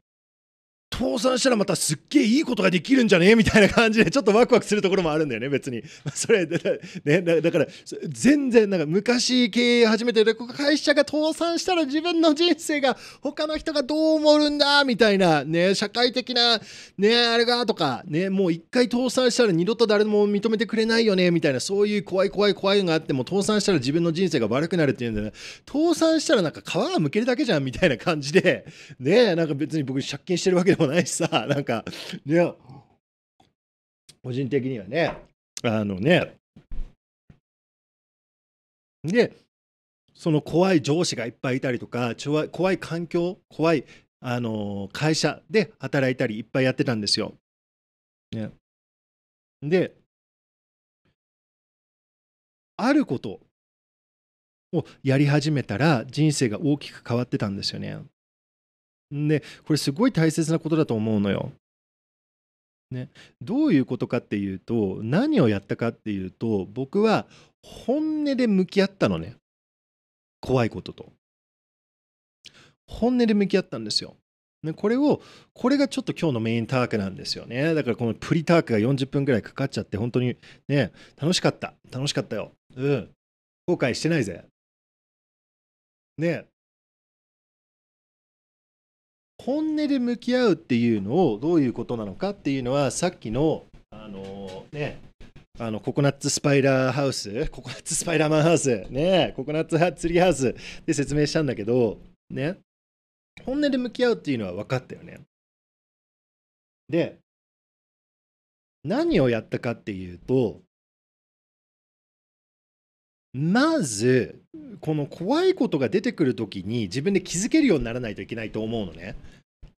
倒産したらまたすっげえいいことができるんじゃねみたいな感じでちょっとワクワクするところもあるんだよね別に それだから,、ね、だから全然なんか昔経営始めてる会社が倒産したら自分の人生が他の人がどう思うんだみたいな、ね、社会的な、ね、あれがとか、ね、もう一回倒産したら二度と誰も認めてくれないよねみたいなそういう怖い怖い怖いのがあっても倒産したら自分の人生が悪くなるっていうんだよね倒産したらなんか皮がむけるだけじゃんみたいな感じで、ね、なんか別に僕借金してるわけでももないしさ、なんか、や個人的にはね、あのね、で、その怖い上司がいっぱいいたりとか、怖い環境、怖い、あの会社で働いたりいっぱいやってたんですよ。ね、で、あることをやり始めたら人生が大きく変わってたんですよね。ね、これすごい大切なことだと思うのよ。ね、どういうことかっていうと何をやったかっていうと僕は本音で向き合ったのね怖いことと本音で向き合ったんですよね、これをこれがちょっと今日のメインタークなんですよねだからこのプリタークが40分ぐらいかかっちゃって本当にね楽しかった楽しかったようん後悔してないぜね本音で向き合うっていうのをどういうことなのかっていうのはさっきのあのねあのココナッツスパイダーハウスココナッツスパイダーマンハウスねココナッツツリーハウスで説明したんだけどね本音で向き合うっていうのは分かったよねで何をやったかっていうとまず、この怖いことが出てくるときに自分で気づけるようにならないといけないと思うのね。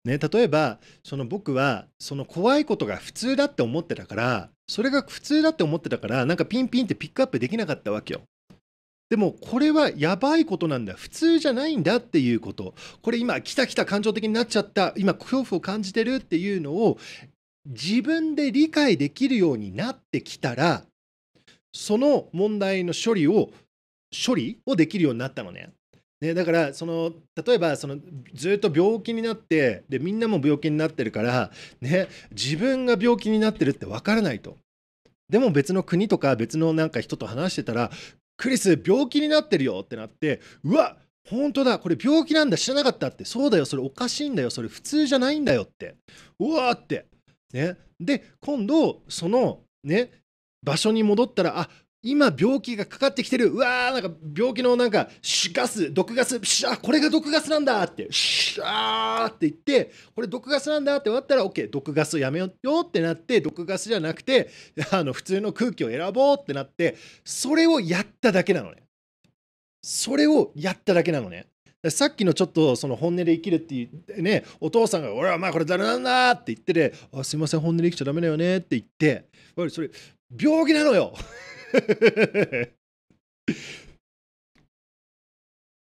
ね例えば、その僕はその怖いことが普通だって思ってたから、それが普通だって思ってたから、なんかピンピンってピックアップできなかったわけよ。でもこれはやばいことなんだ普通じゃないんだっていうことこれ今来た来た感情的になっちゃった今恐怖を感じてるっていうのを自分で理解できるようになってきたらその問題の処理を処理をできるようになったのね。ね、だからその例えばそのずっと病気になってでみんなも病気になってるから、ね、自分が病気になってるって分からないと。でも別の国とか別のなんか人と話してたらクリス病気になってるよってなってうわ本当だこれ病気なんだ知らなかったってそうだよそれおかしいんだよそれ普通じゃないんだよってうわーってねで今度そのね場所に戻ったら、あ今病気がかかってきてる、うわー、なんか病気のなんか、ガス、毒ガス、シャー、これが毒ガスなんだって、シャーって言って、これ毒ガスなんだって終わったら、OK、毒ガスやめようってなって、毒ガスじゃなくて、あの普通の空気を選ぼうってなって、それをやっただけなのね。それをやっただけなのね。さっきのちょっとその本音で生きるって言ってねお父さんが「俺はお前これ誰なんだ!」って言ってで、あすいません本音で生きちゃダメだよね」って言ってそれ病気なのよ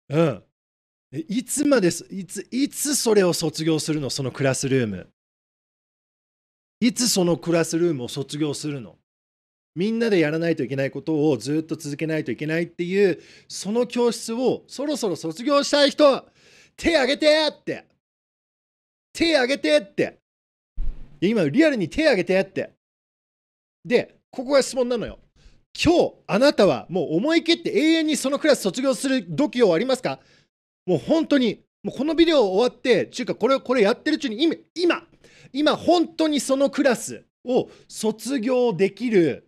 うんいつまですいついつそれを卒業するのそのクラスルームいつそのクラスルームを卒業するのみんなでやらないといけないことをずっと続けないといけないっていうその教室をそろそろ卒業したい人手挙げてって手挙げてって今リアルに手挙げてってでここが質問なのよ今日あなたはもう思い切って永遠にそのクラス卒業する度胸ありますかもう本当にもうこのビデオ終わってちゅうかこれこれやってるうちに今今今本当にそのクラスを卒業できる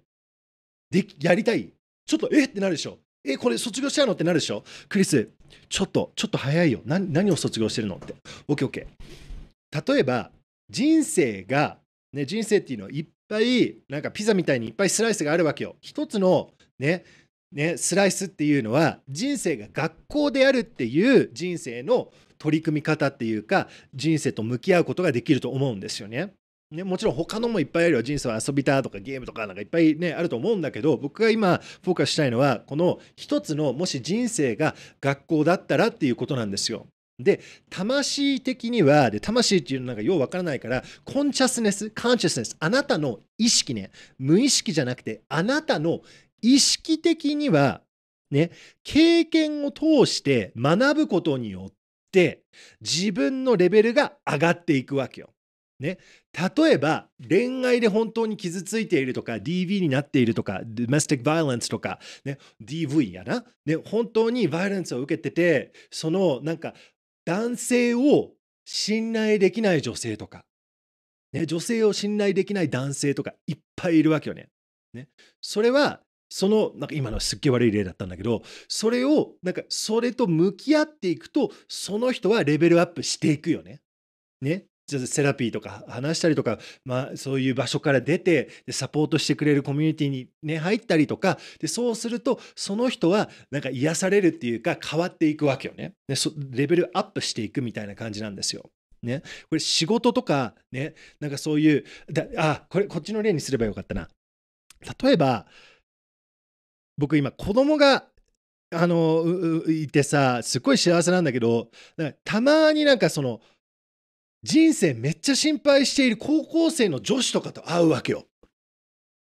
でやりたいちょっとえってなるでしょえこれ卒業したのってなるでしょクリスちょっとちょっと早いよ何何を卒業してるのって例えば人生がね人生っていうのはいっぱいなんかピザみたいにいっぱいスライスがあるわけよ一つのねね、スライスっていうのは人生が学校であるっていう人生の取り組み方っていうか人生と向き合うことができると思うんですよね。ね、もちろん他のもいっぱいあるよ人生は遊びたとかゲームとかなんかいっぱいねあると思うんだけど僕が今フォーカスしたいのはこの一つのもし人生が学校だったらっていうことなんですよ。で魂的にはで魂っていうのなんかようわからないからコンチャスネスカンチャスネスあなたの意識ね無意識じゃなくてあなたの意識的にはね経験を通して学ぶことによって自分のレベルが上がっていくわけよ。ね、例えば恋愛で本当に傷ついているとか DV になっているとかドメスティック・バイオレンスとか、ね、DV やな、ね、本当にバイオレンスを受けててそのなんか男性を信頼できない女性とか、ね、女性を信頼できない男性とかいっぱいいるわけよね。ねそれはそのなんか今のすっげえ悪い例だったんだけどそれをなんかそれと向き合っていくとその人はレベルアップしていくよね。ね、セラピーとか話したりとか、まあ、そういう場所から出てでサポートしてくれるコミュニティにね入ったりとかでそうするとその人はなんか癒されるっていうか変わっていくわけよねねレベルアップしていくみたいな感じなんですよ。ね、これ仕事とかねなんかそういうだあこれこっちの例にすればよかったな例えば僕今子供があのいてさすっごい幸せなんだけどたまになんかその人生めっちゃ心配している高校生の女子とかと会うわけよ。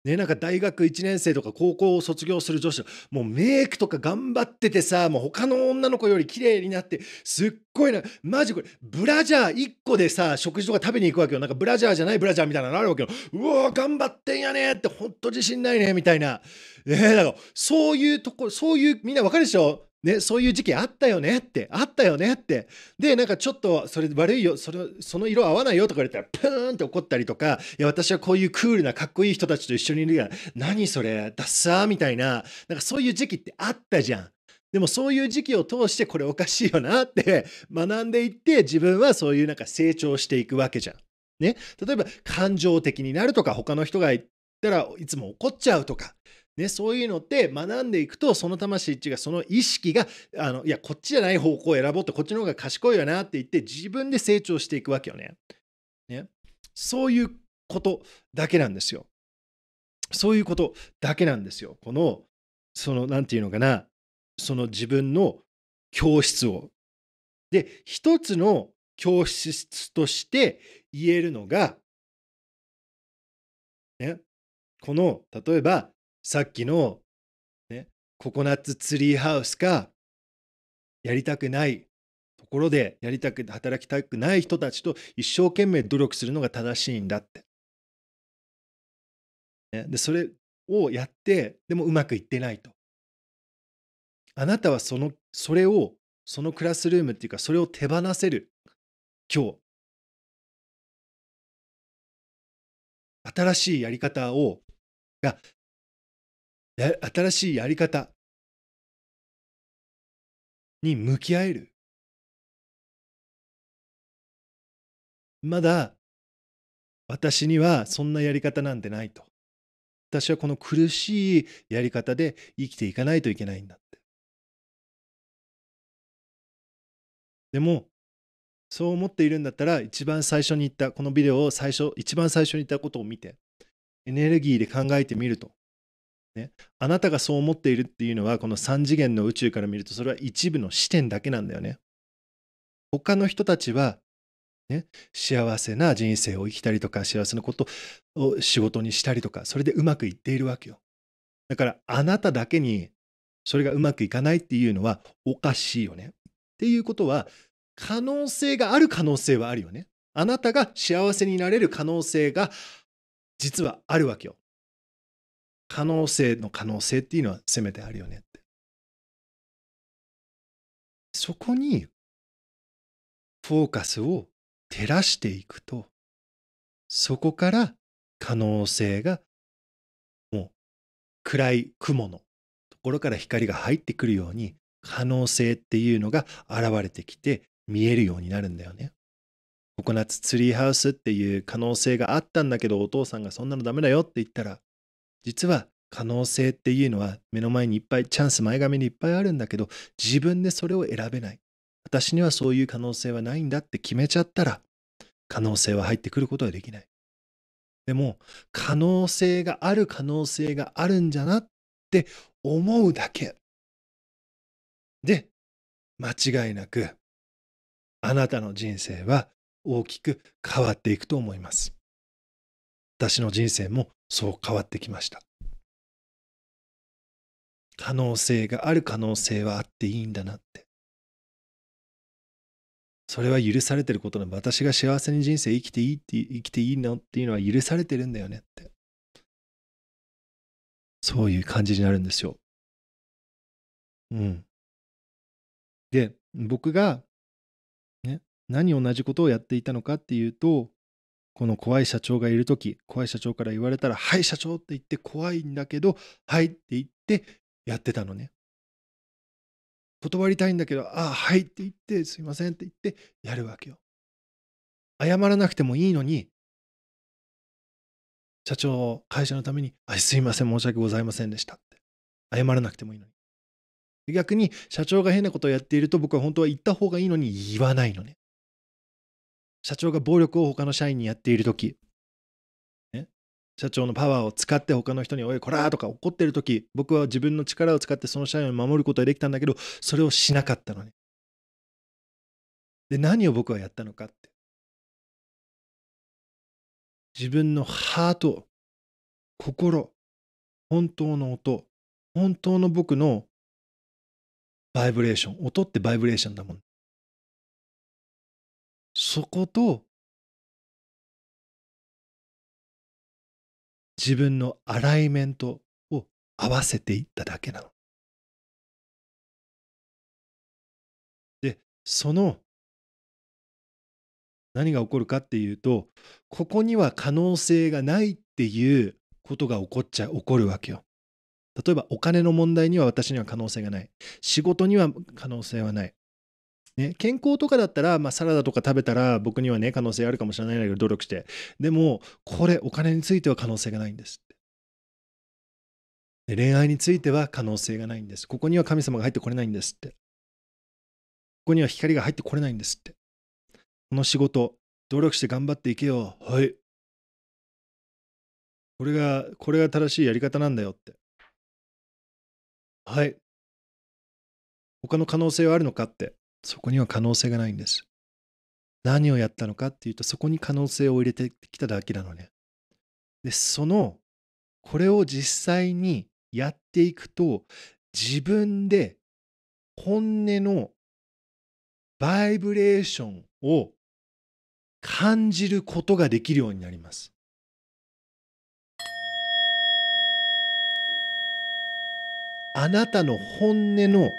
ね、なんか大学1年生とか高校を卒業する女子もうメイクとか頑張っててさもう他の女の子より綺麗になってすっごいなマジこれブラジャー1個でさ食事とか食べに行くわけよなんかブラジャーじゃないブラジャーみたいなのあるわけようわ頑張ってんやねってほんと自信ないねみたいな、ね、だからそういうとこそういうみんなわかるでしょね、そういう時期あったよねって、あったよねって。で、なんかちょっと、それ悪いよ、それ、その色合わないよとか言われたら、プーンって怒ったりとか、いや、私はこういうクールな、かっこいい人たちと一緒にいるやん。何それ、ダッサーみたいな、なんかそういう時期ってあったじゃん。でもそういう時期を通してこれおかしいよなって 学んでいって自分はそういうなんか成長していくわけじゃん。ね。例えば感情的になるとか他の人が言ったらいつも怒っちゃうとかね、そういうのって学んでいくとその魂っていうかその意識があのいやこっちじゃない方向を選ぼうってこっちの方が賢いよなって言って自分で成長していくわけよね。ねそういうことだけなんですよ。そういうことだけなんですよ。このその何て言うのかなその自分の教室を。で一つの教室として言えるのが、ね、この例えばさっきの、ね、ココナッツツリーハウスか、やりたくないところでやりたく、働きたくない人たちと一生懸命努力するのが正しいんだって。ね、で、それをやって、でもうまくいってないと。あなたはその、それを、そのクラスルームっていうか、それを手放せる、今日。新しいやり方をが新しいやり方に向き合える。まだ私にはそんなやり方なんてないと。私はこの苦しいやり方で生きていかないといけないんだって。でも、そう思っているんだったら、一番最初に言った、このビデオを最初、一番最初に言ったことを見て、エネルギーで考えてみると。ね、あなたがそう思っているっていうのはこの3次元の宇宙から見るとそれは一部の視点だけなんだよね。他の人たちは、ね、幸せな人生を生きたりとか幸せなことを仕事にしたりとかそれでうまくいっているわけよ。だからあなただけにそれがうまくいかないっていうのはおかしいよね。っていうことは可能性がある可能性はあるよね。あなたが幸せになれる可能性が実はあるわけよ。可能性の可能性っていうのはせめてあるよねって。そこにフォーカスを照らしていくと、そこから可能性がもう暗い雲のところから光が入ってくるように可能性っていうのが現れてきて見えるようになるんだよね。ココナッツツリーハウスっていう可能性があったんだけどお父さんがそんなのダメだよって言ったら実は可能性っていうのは目の前にいっぱいチャンス前髪にいっぱいあるんだけど自分でそれを選べない私にはそういう可能性はないんだって決めちゃったら可能性は入ってくることはできないでも可能性がある可能性があるんじゃなって思うだけで間違いなくあなたの人生は大きく変わっていくと思います。私の人生もそう変わってきました。可能性がある可能性はあっていいんだなって。それは許されてることなの。私が幸せに人生生きていいって生きていいのっていうのは許されてるんだよねって。そういう感じになるんですよ。うん。で、僕が、ね、何同じことをやっていたのかっていうと、この怖い社長がいる時怖い社長から言われたら「はい社長」って言って怖いんだけど「はい」って言ってやってたのね断りたいんだけど「ああはい」って言って「すいません」って言ってやるわけよ謝らなくてもいいのに社長会社のために「あすいません申し訳ございませんでした」って謝らなくてもいいのに逆に社長が変なことをやっていると僕は本当は言った方がいいのに言わないのね社長が暴力を他の社員にやっている時、ね、社長のパワーを使って他の人に「おいこら!」とか怒ってる時僕は自分の力を使ってその社員を守ることができたんだけどそれをしなかったのね。で何を僕はやったのかって自分のハート心本当の音本当の僕のバイブレーション音ってバイブレーションだもんそこと自分のアライメントを合わせていっただけなの。でその何が起こるかっていうとここには可能性がないっていうことが起こっちゃ起こるわけよ。例えばお金の問題には私には可能性がない仕事には可能性はないね、健康とかだったら、まあ、サラダとか食べたら僕にはね可能性あるかもしれないんだけど努力してでもこれお金については可能性がないんですって恋愛については可能性がないんですここには神様が入ってこれないんですってここには光が入ってこれないんですってこの仕事努力して頑張っていけよはいこれがこれが正しいやり方なんだよってはい他の可能性はあるのかってそこには可能性がないんです。何をやったのかっていうと、そこに可能性を入れてきただけなのね。で、その、これを実際にやっていくと、自分で本音のバイブレーションを感じることができるようになります。あなたの本音の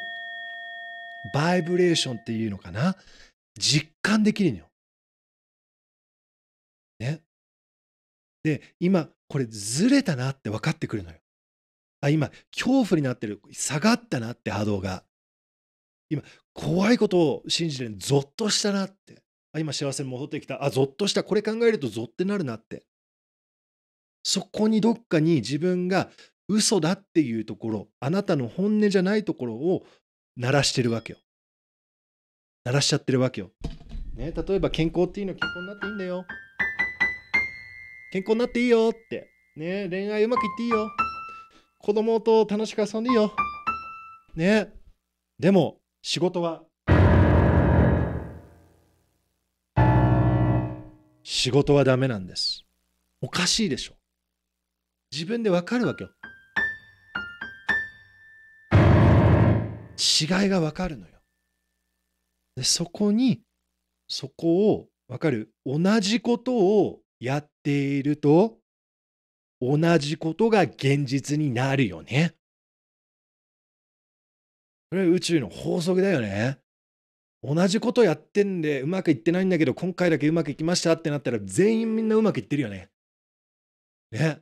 バイブレーションっていうのかな実感できるのよ。ね。で、今、これずれたなって分かってくるのよ。あ、今、恐怖になってる。下がったなって波動が。今、怖いことを信じてる。ゾッとしたなって。あ、今、幸せに戻ってきた。あ、ゾッとした。これ考えるとゾッてなるなって。そこにどっかに自分が嘘だっていうところ、あなたの本音じゃないところを鳴らしてるわけよ。鳴らしちゃってるわけよ。ね、例えば健康っていいの健康になっていいんだよ。健康になっていいよって。ね、恋愛うまくいっていいよ。子供と楽しく遊んでいいよ。ね。でも仕事は仕事はダメなんです。おかしいでしょ。自分でわかるわけよ。違いがわかるのよ。でそこにそこをわかる同じことをやっていると同じことが現実になるよね。これは宇宙の法則だよね。同じことやってんでうまくいってないんだけど今回だけうまくいきましたってなったら全員みんなうまくいってるよね。ね。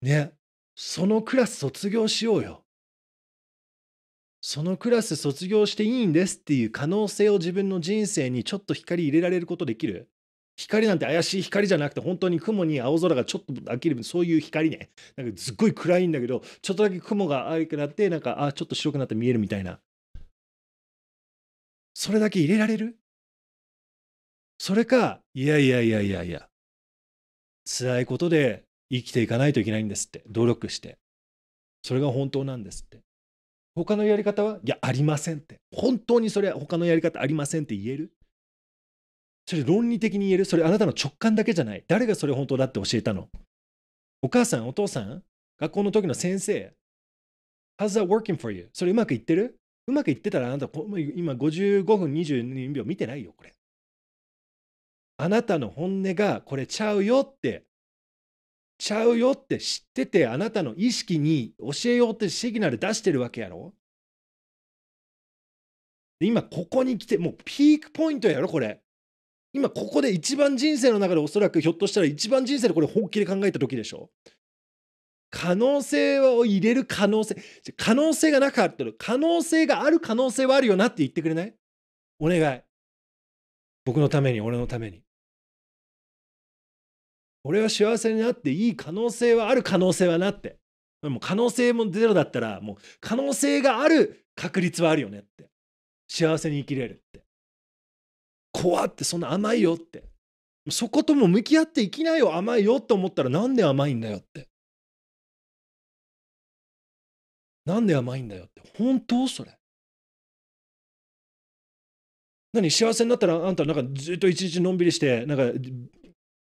ね。そのクラス卒業しようよ。そのクラス卒業していいんですっていう可能性を自分の人生にちょっと光入れられることできる光なんて怪しい光じゃなくて本当に雲に青空がちょっと飽きるそういう光ねなんかすっごい暗いんだけどちょっとだけ雲が青くなってなんかあちょっと白くなって見えるみたいなそれだけ入れられるそれかいやいやいやいやいや辛いことで生きていかないといけないんですって努力してそれが本当なんですって他のやり方はいやありませんって本当にそれは他のやり方ありませんって言えるそれ論理的に言えるそれあなたの直感だけじゃない誰がそれ本当だって教えたのお母さんお父さん学校の時の先生 How's that working for you? それうまくいってるうまくいってたらあなた今55分22秒見てないよこれあなたの本音がこれちゃうよってちゃうよって知ってて、あなたの意識に教えようってシグナル出してるわけやろ今ここに来て、もうピークポイントやろ、これ。今ここで一番人生の中でおそらくひょっとしたら一番人生でこれ本気で考えた時でしょ可能性を入れる可能性。可能性がなかったら、可能性がある可能性はあるよなって言ってくれないお願い。僕のために、俺のために。俺は幸せになっていい可能性はある可能性はなって。もう可能性もゼロだったら、もう可能性がある確率はあるよねって。幸せに生きれるって。怖って、そんな甘いよって。そことも向き合っていきなよ、甘いよって思ったら、なんで甘いんだよって。なんで甘いんだよって。本当それ。何幸せになったらあんたなんかずっと一日のんびりしてなんか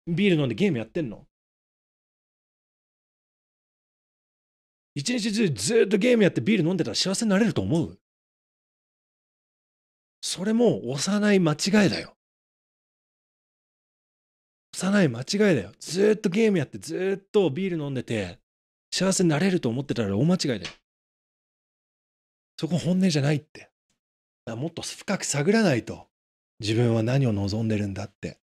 ビール飲んでゲームやってんの一日中ずっとゲームやってビール飲んでたら幸せになれると思うそれも幼い間違いだよ。幼い間違いだよ。ずっとゲームやってずっとビール飲んでて幸せになれると思ってたら大間違いだよ。そこ本音じゃないって。もっと深く探らないと自分は何を望んでるんだって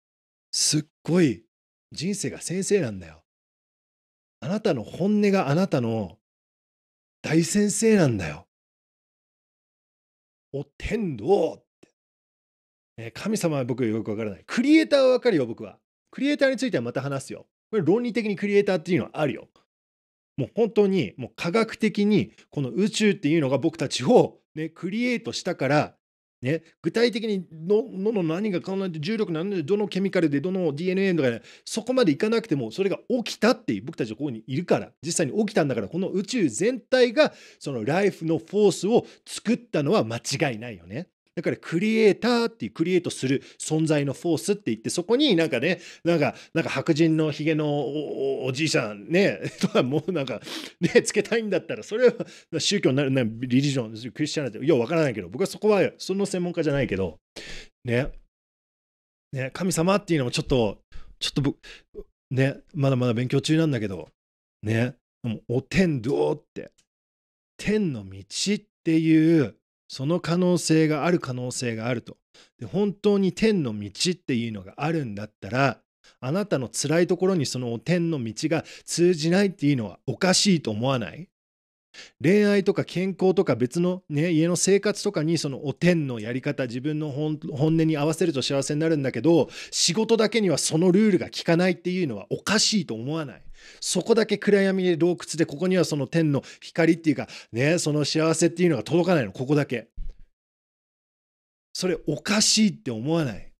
すっごい人生が先生なんだよ。あなたの本音があなたの大先生なんだよ。お天道って。え神様は僕よくわからない。クリエイターはわかるよ、僕は。クリエイターについてはまた話すよ。これ論理的にクリエイターっていうのはあるよ。もう本当にもう科学的にこの宇宙っていうのが僕たちを、ね、クリエイトしたからね、具体的にどの何が考えて重力なんでどのケミカルでどの DNA とか、ね、そこまでいかなくてもそれが起きたっていう僕たちはここにいるから実際に起きたんだからこの宇宙全体がそのライフのフォースを作ったのは間違いないよね。だからクリエイターっていうクリエイトする存在のフォースって言ってそこになんかねなんかなんか白人のひげのおじいさんね とかもうなんかねつけたいんだったらそれは宗教になるなリリジョンクリスチャンってようわからないけど僕はそこはその専門家じゃないけどねね神様っていうのもちょっとちょっと僕ねまだまだ勉強中なんだけどねもうお天道って天の道っていうその可能性がある可能性があると。で本当に天の道っていうのがあるんだったら、あなたの辛いところにその天の道が通じないっていうのはおかしいと思わない恋愛とか健康とか別の、ね、家の生活とかにそのお天のやり方自分の本音に合わせると幸せになるんだけど仕事だけにはそのルールが効かないっていうのはおかしいと思わないそこだけ暗闇で洞窟でここにはその天の光っていうかねその幸せっていうのが届かないのここだけそれおかしいって思わない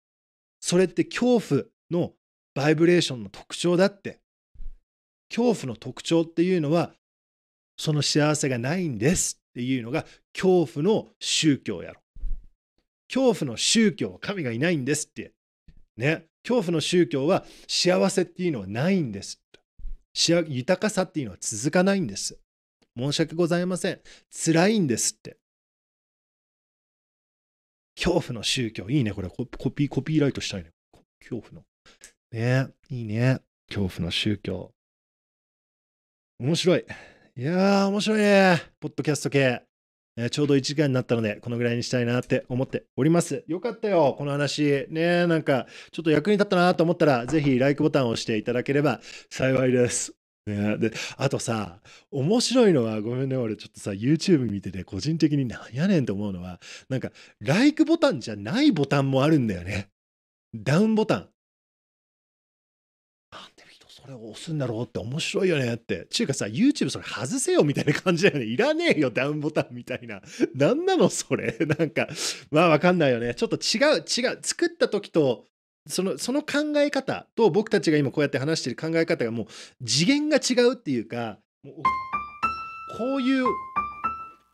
それって恐怖のバイブレーションの特徴だって恐怖の特徴っていうのはその幸せがないんですっていうのが恐怖の宗教やろ恐怖の宗教は神がいないんですってね恐怖の宗教は幸せっていうのはないんです豊かさっていうのは続かないんです。申し訳ございません。辛いんですって。恐怖の宗教。いいね、これ。コピー、コピーライトしたいね。恐怖の。ねいいね。恐怖の宗教。面白い。いやー、面白いね。ポッドキャスト系。えちょうど1時間になったので、このぐらいにしたいなって思っております。よかったよ、この話。ねなんか、ちょっと役に立ったなと思ったら、ぜひ、LIKE ボタンを押していただければ幸いです。であとさ面白いのはごめんね俺ちょっとさ YouTube 見てて個人的になんやねんと思うのはなんか「LIKE ボタン」じゃないボタンもあるんだよね。ダウンボタン。れ押すんだろうって面白いよねって。ちゅうかさ、YouTube それ外せよみたいな感じだよね。いらねえよ、ダウンボタンみたいな。なんなのそれ。なんか、まあわかんないよね。ちょっと違う、違う。作った時と、そのその考え方と僕たちが今こうやって話してる考え方がもう次元が違うっていうか、もうこういう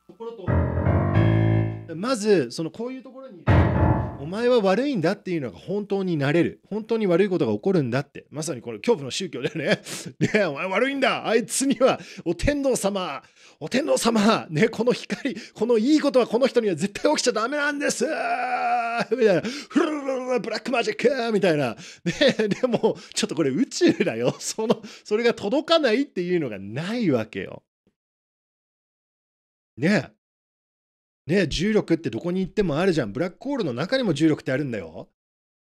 ところと、まず、そのこういうところに。お前は悪いんだっていうのが本当になれる本当に悪いことが起こるんだってまさにこの恐怖の宗教だよね ねお前悪いんだあいつにはお天道様お天道様ねこの光このいいことはこの人には絶対起きちゃダメなんですみたいなフルルルブラックマジックみたいなねでもちょっとこれ宇宙だよ そのそれが届かないっていうのがないわけよねね重力ってどこに行ってもあるじゃん。ブラックホールの中にも重力ってあるんだよ。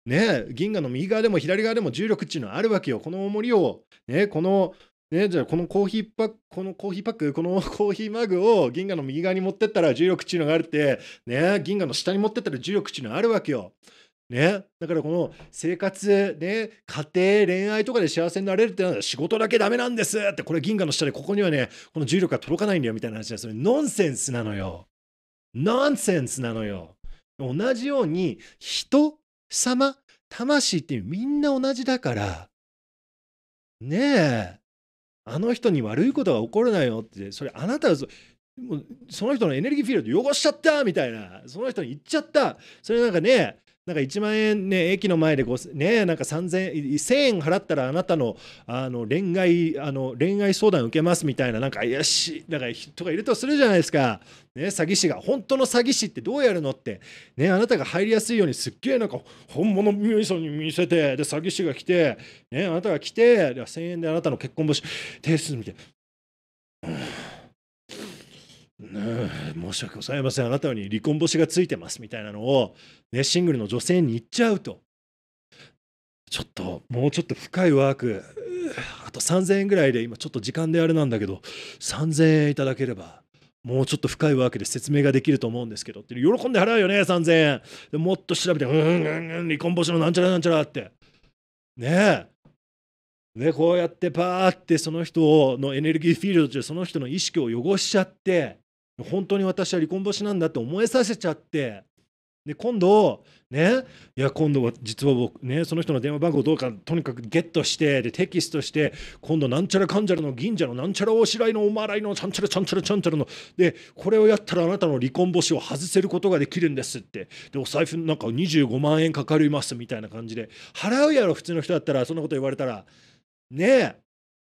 ね銀河の右側でも左側でも重力っていうのはあるわけよ。この重りを、ね、この、ね、じゃあこのコーヒーパック、このコーヒーパック、このコーヒーマグを銀河の右側に持ってったら重力っていうのがあるって、ね、銀河の下に持ってったら重力っていうのはあるわけよ。ね、だからこの生活、ね、家庭、恋愛とかで幸せになれるってのは仕事だけダメなんですって、これ銀河の下でここにはね、この重力が届かないんだよみたいな話は、それノンセンスなのよ。ナンセンスなのよ。同じように、人様、魂ってみんな同じだから、ねえ、あの人に悪いことが起こるなよって、それあなたはそ、もうその人のエネルギーフィールド汚しちゃったみたいな、その人に言っちゃった。それなんかね、なんか1万円ね、駅の前でね、なんか3000、1000円払ったらあなたのあの恋愛、あの恋愛相談受けますみたいな、なんか怪しい、なんか人がいるとするじゃないですか。ね、詐欺師が本当の詐欺師ってどうやるのって、ね、あなたが入りやすいようにすっげえなんか本物ミュージに見せてで詐欺師が来て、ね、あなたが来てで1000円であなたの結婚募集定数見て、ね、申し訳ございませんあなたに離婚募集がついてますみたいなのを、ね、シングルの女性に言っちゃうとちょっともうちょっと深いワークあと3000円ぐらいで今ちょっと時間であれなんだけど3000円いただければもうちょっと深いわけで説明ができると思うんですけどって喜んで払うよね3000円でもっと調べてうんうんうん離婚防止のなんちゃらなんちゃらってねえねこうやってパーってその人のエネルギーフィールドでその人の意識を汚しちゃって本当に私は離婚防止なんだって思えさせちゃってで今度ねいや今度は実は僕ねその人の電話番号どうかとにかくゲットしてでテキストして今度なんちゃらかんちゃらの銀じゃのなんちゃらおしらいのおまらいのちゃんちゃらちゃんちゃらちゃんちゃらのでこれをやったらあなたの離婚募子を外せることができるんですってでお財布なんか25万円かかりますみたいな感じで払うやろ普通の人だったらそんなこと言われたらねえ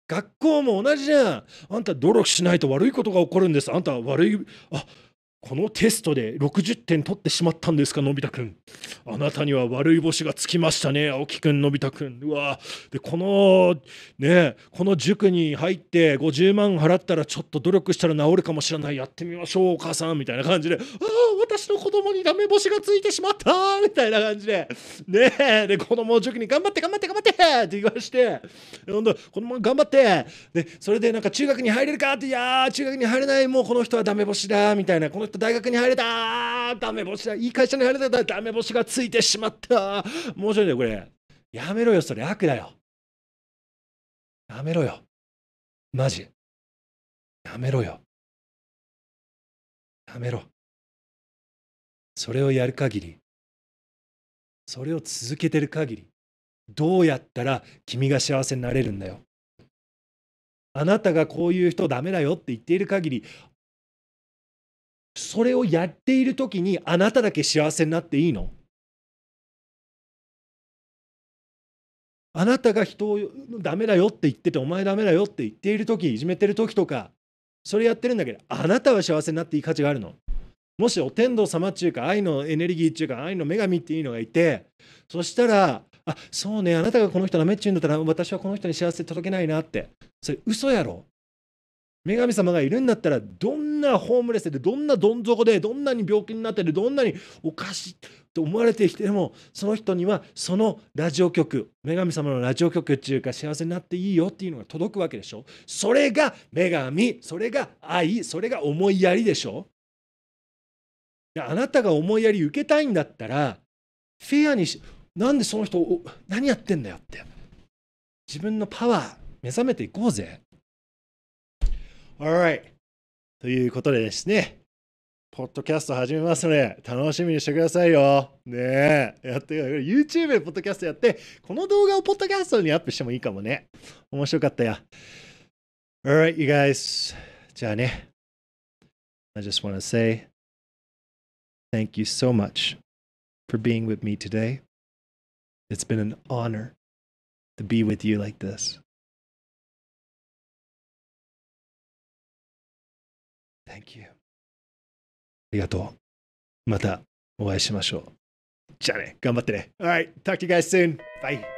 学校も同じじゃんあんた努力しないと悪いことが起こるんですあんた悪いあこのテストで60点取ってしまったんですか、のび太くん。あなたには悪い星がつきましたね、青木くん、のび太くん。うわで、この、ね、この塾に入って50万払ったらちょっと努力したら治るかもしれない、やってみましょう、お母さん、みたいな感じで、ああ、私の子供にダメ星がついてしまった、みたいな感じで、ねで、子供を塾に頑張って、頑張って、頑張ってって言わして、ほんと、子供頑張って、で、それでなんか中学に入れるかって、いやー、中学に入れない、もうこの人はダメ星だ、みたいな、この人と大学に入れたダメ星だいい会社に入れたダメ星がついてしまったもうちょいねこれやめろよそれ悪だよやめろよマジやめろよやめろそれをやる限りそれを続けてる限りどうやったら君が幸せになれるんだよあなたがこういう人ダメだよって言っている限りそれをやっている時にあなただけ幸せになっていいのあなたが人をダメだよって言っててお前ダメだよって言っている時いじめてる時とかそれやってるんだけどあなたは幸せになっていい価値があるのもしお天道様っていうか愛のエネルギーっていうか愛の女神っていうのがいてそしたらあそうねあなたがこの人ダメっていうんだったら私はこの人に幸せ届けないなってそれ嘘やろ女神様がいるんだったらどんなホームレスでどんなどん底でどんなに病気になってるどんなにおかしいと思われてきてもその人にはそのラジオ局女神様のラジオ局っていうか幸せになっていいよっていうのが届くわけでしょそれが女神それが愛それが思いやりでしょあなたが思いやり受けたいんだったらフェアにしなんでその人何やってんだよって自分のパワー目覚めていこうぜ。Alright! ということでですね、ポッドキャスト始めますので、楽しみにしてくださいよ。ねえ。やってよ。YouTube でポッドキャストやって、この動画をポッドキャストにアップしてもいいかもね。面白かったよ。Alright, you guys. じゃあね。I just want to say thank you so much for being with me today. It's been an honor to be with you like this. Thank you. ありがとう。またお会いしましょう。じゃあね、頑張ってね。Alright, talk to you guys soon. Bye.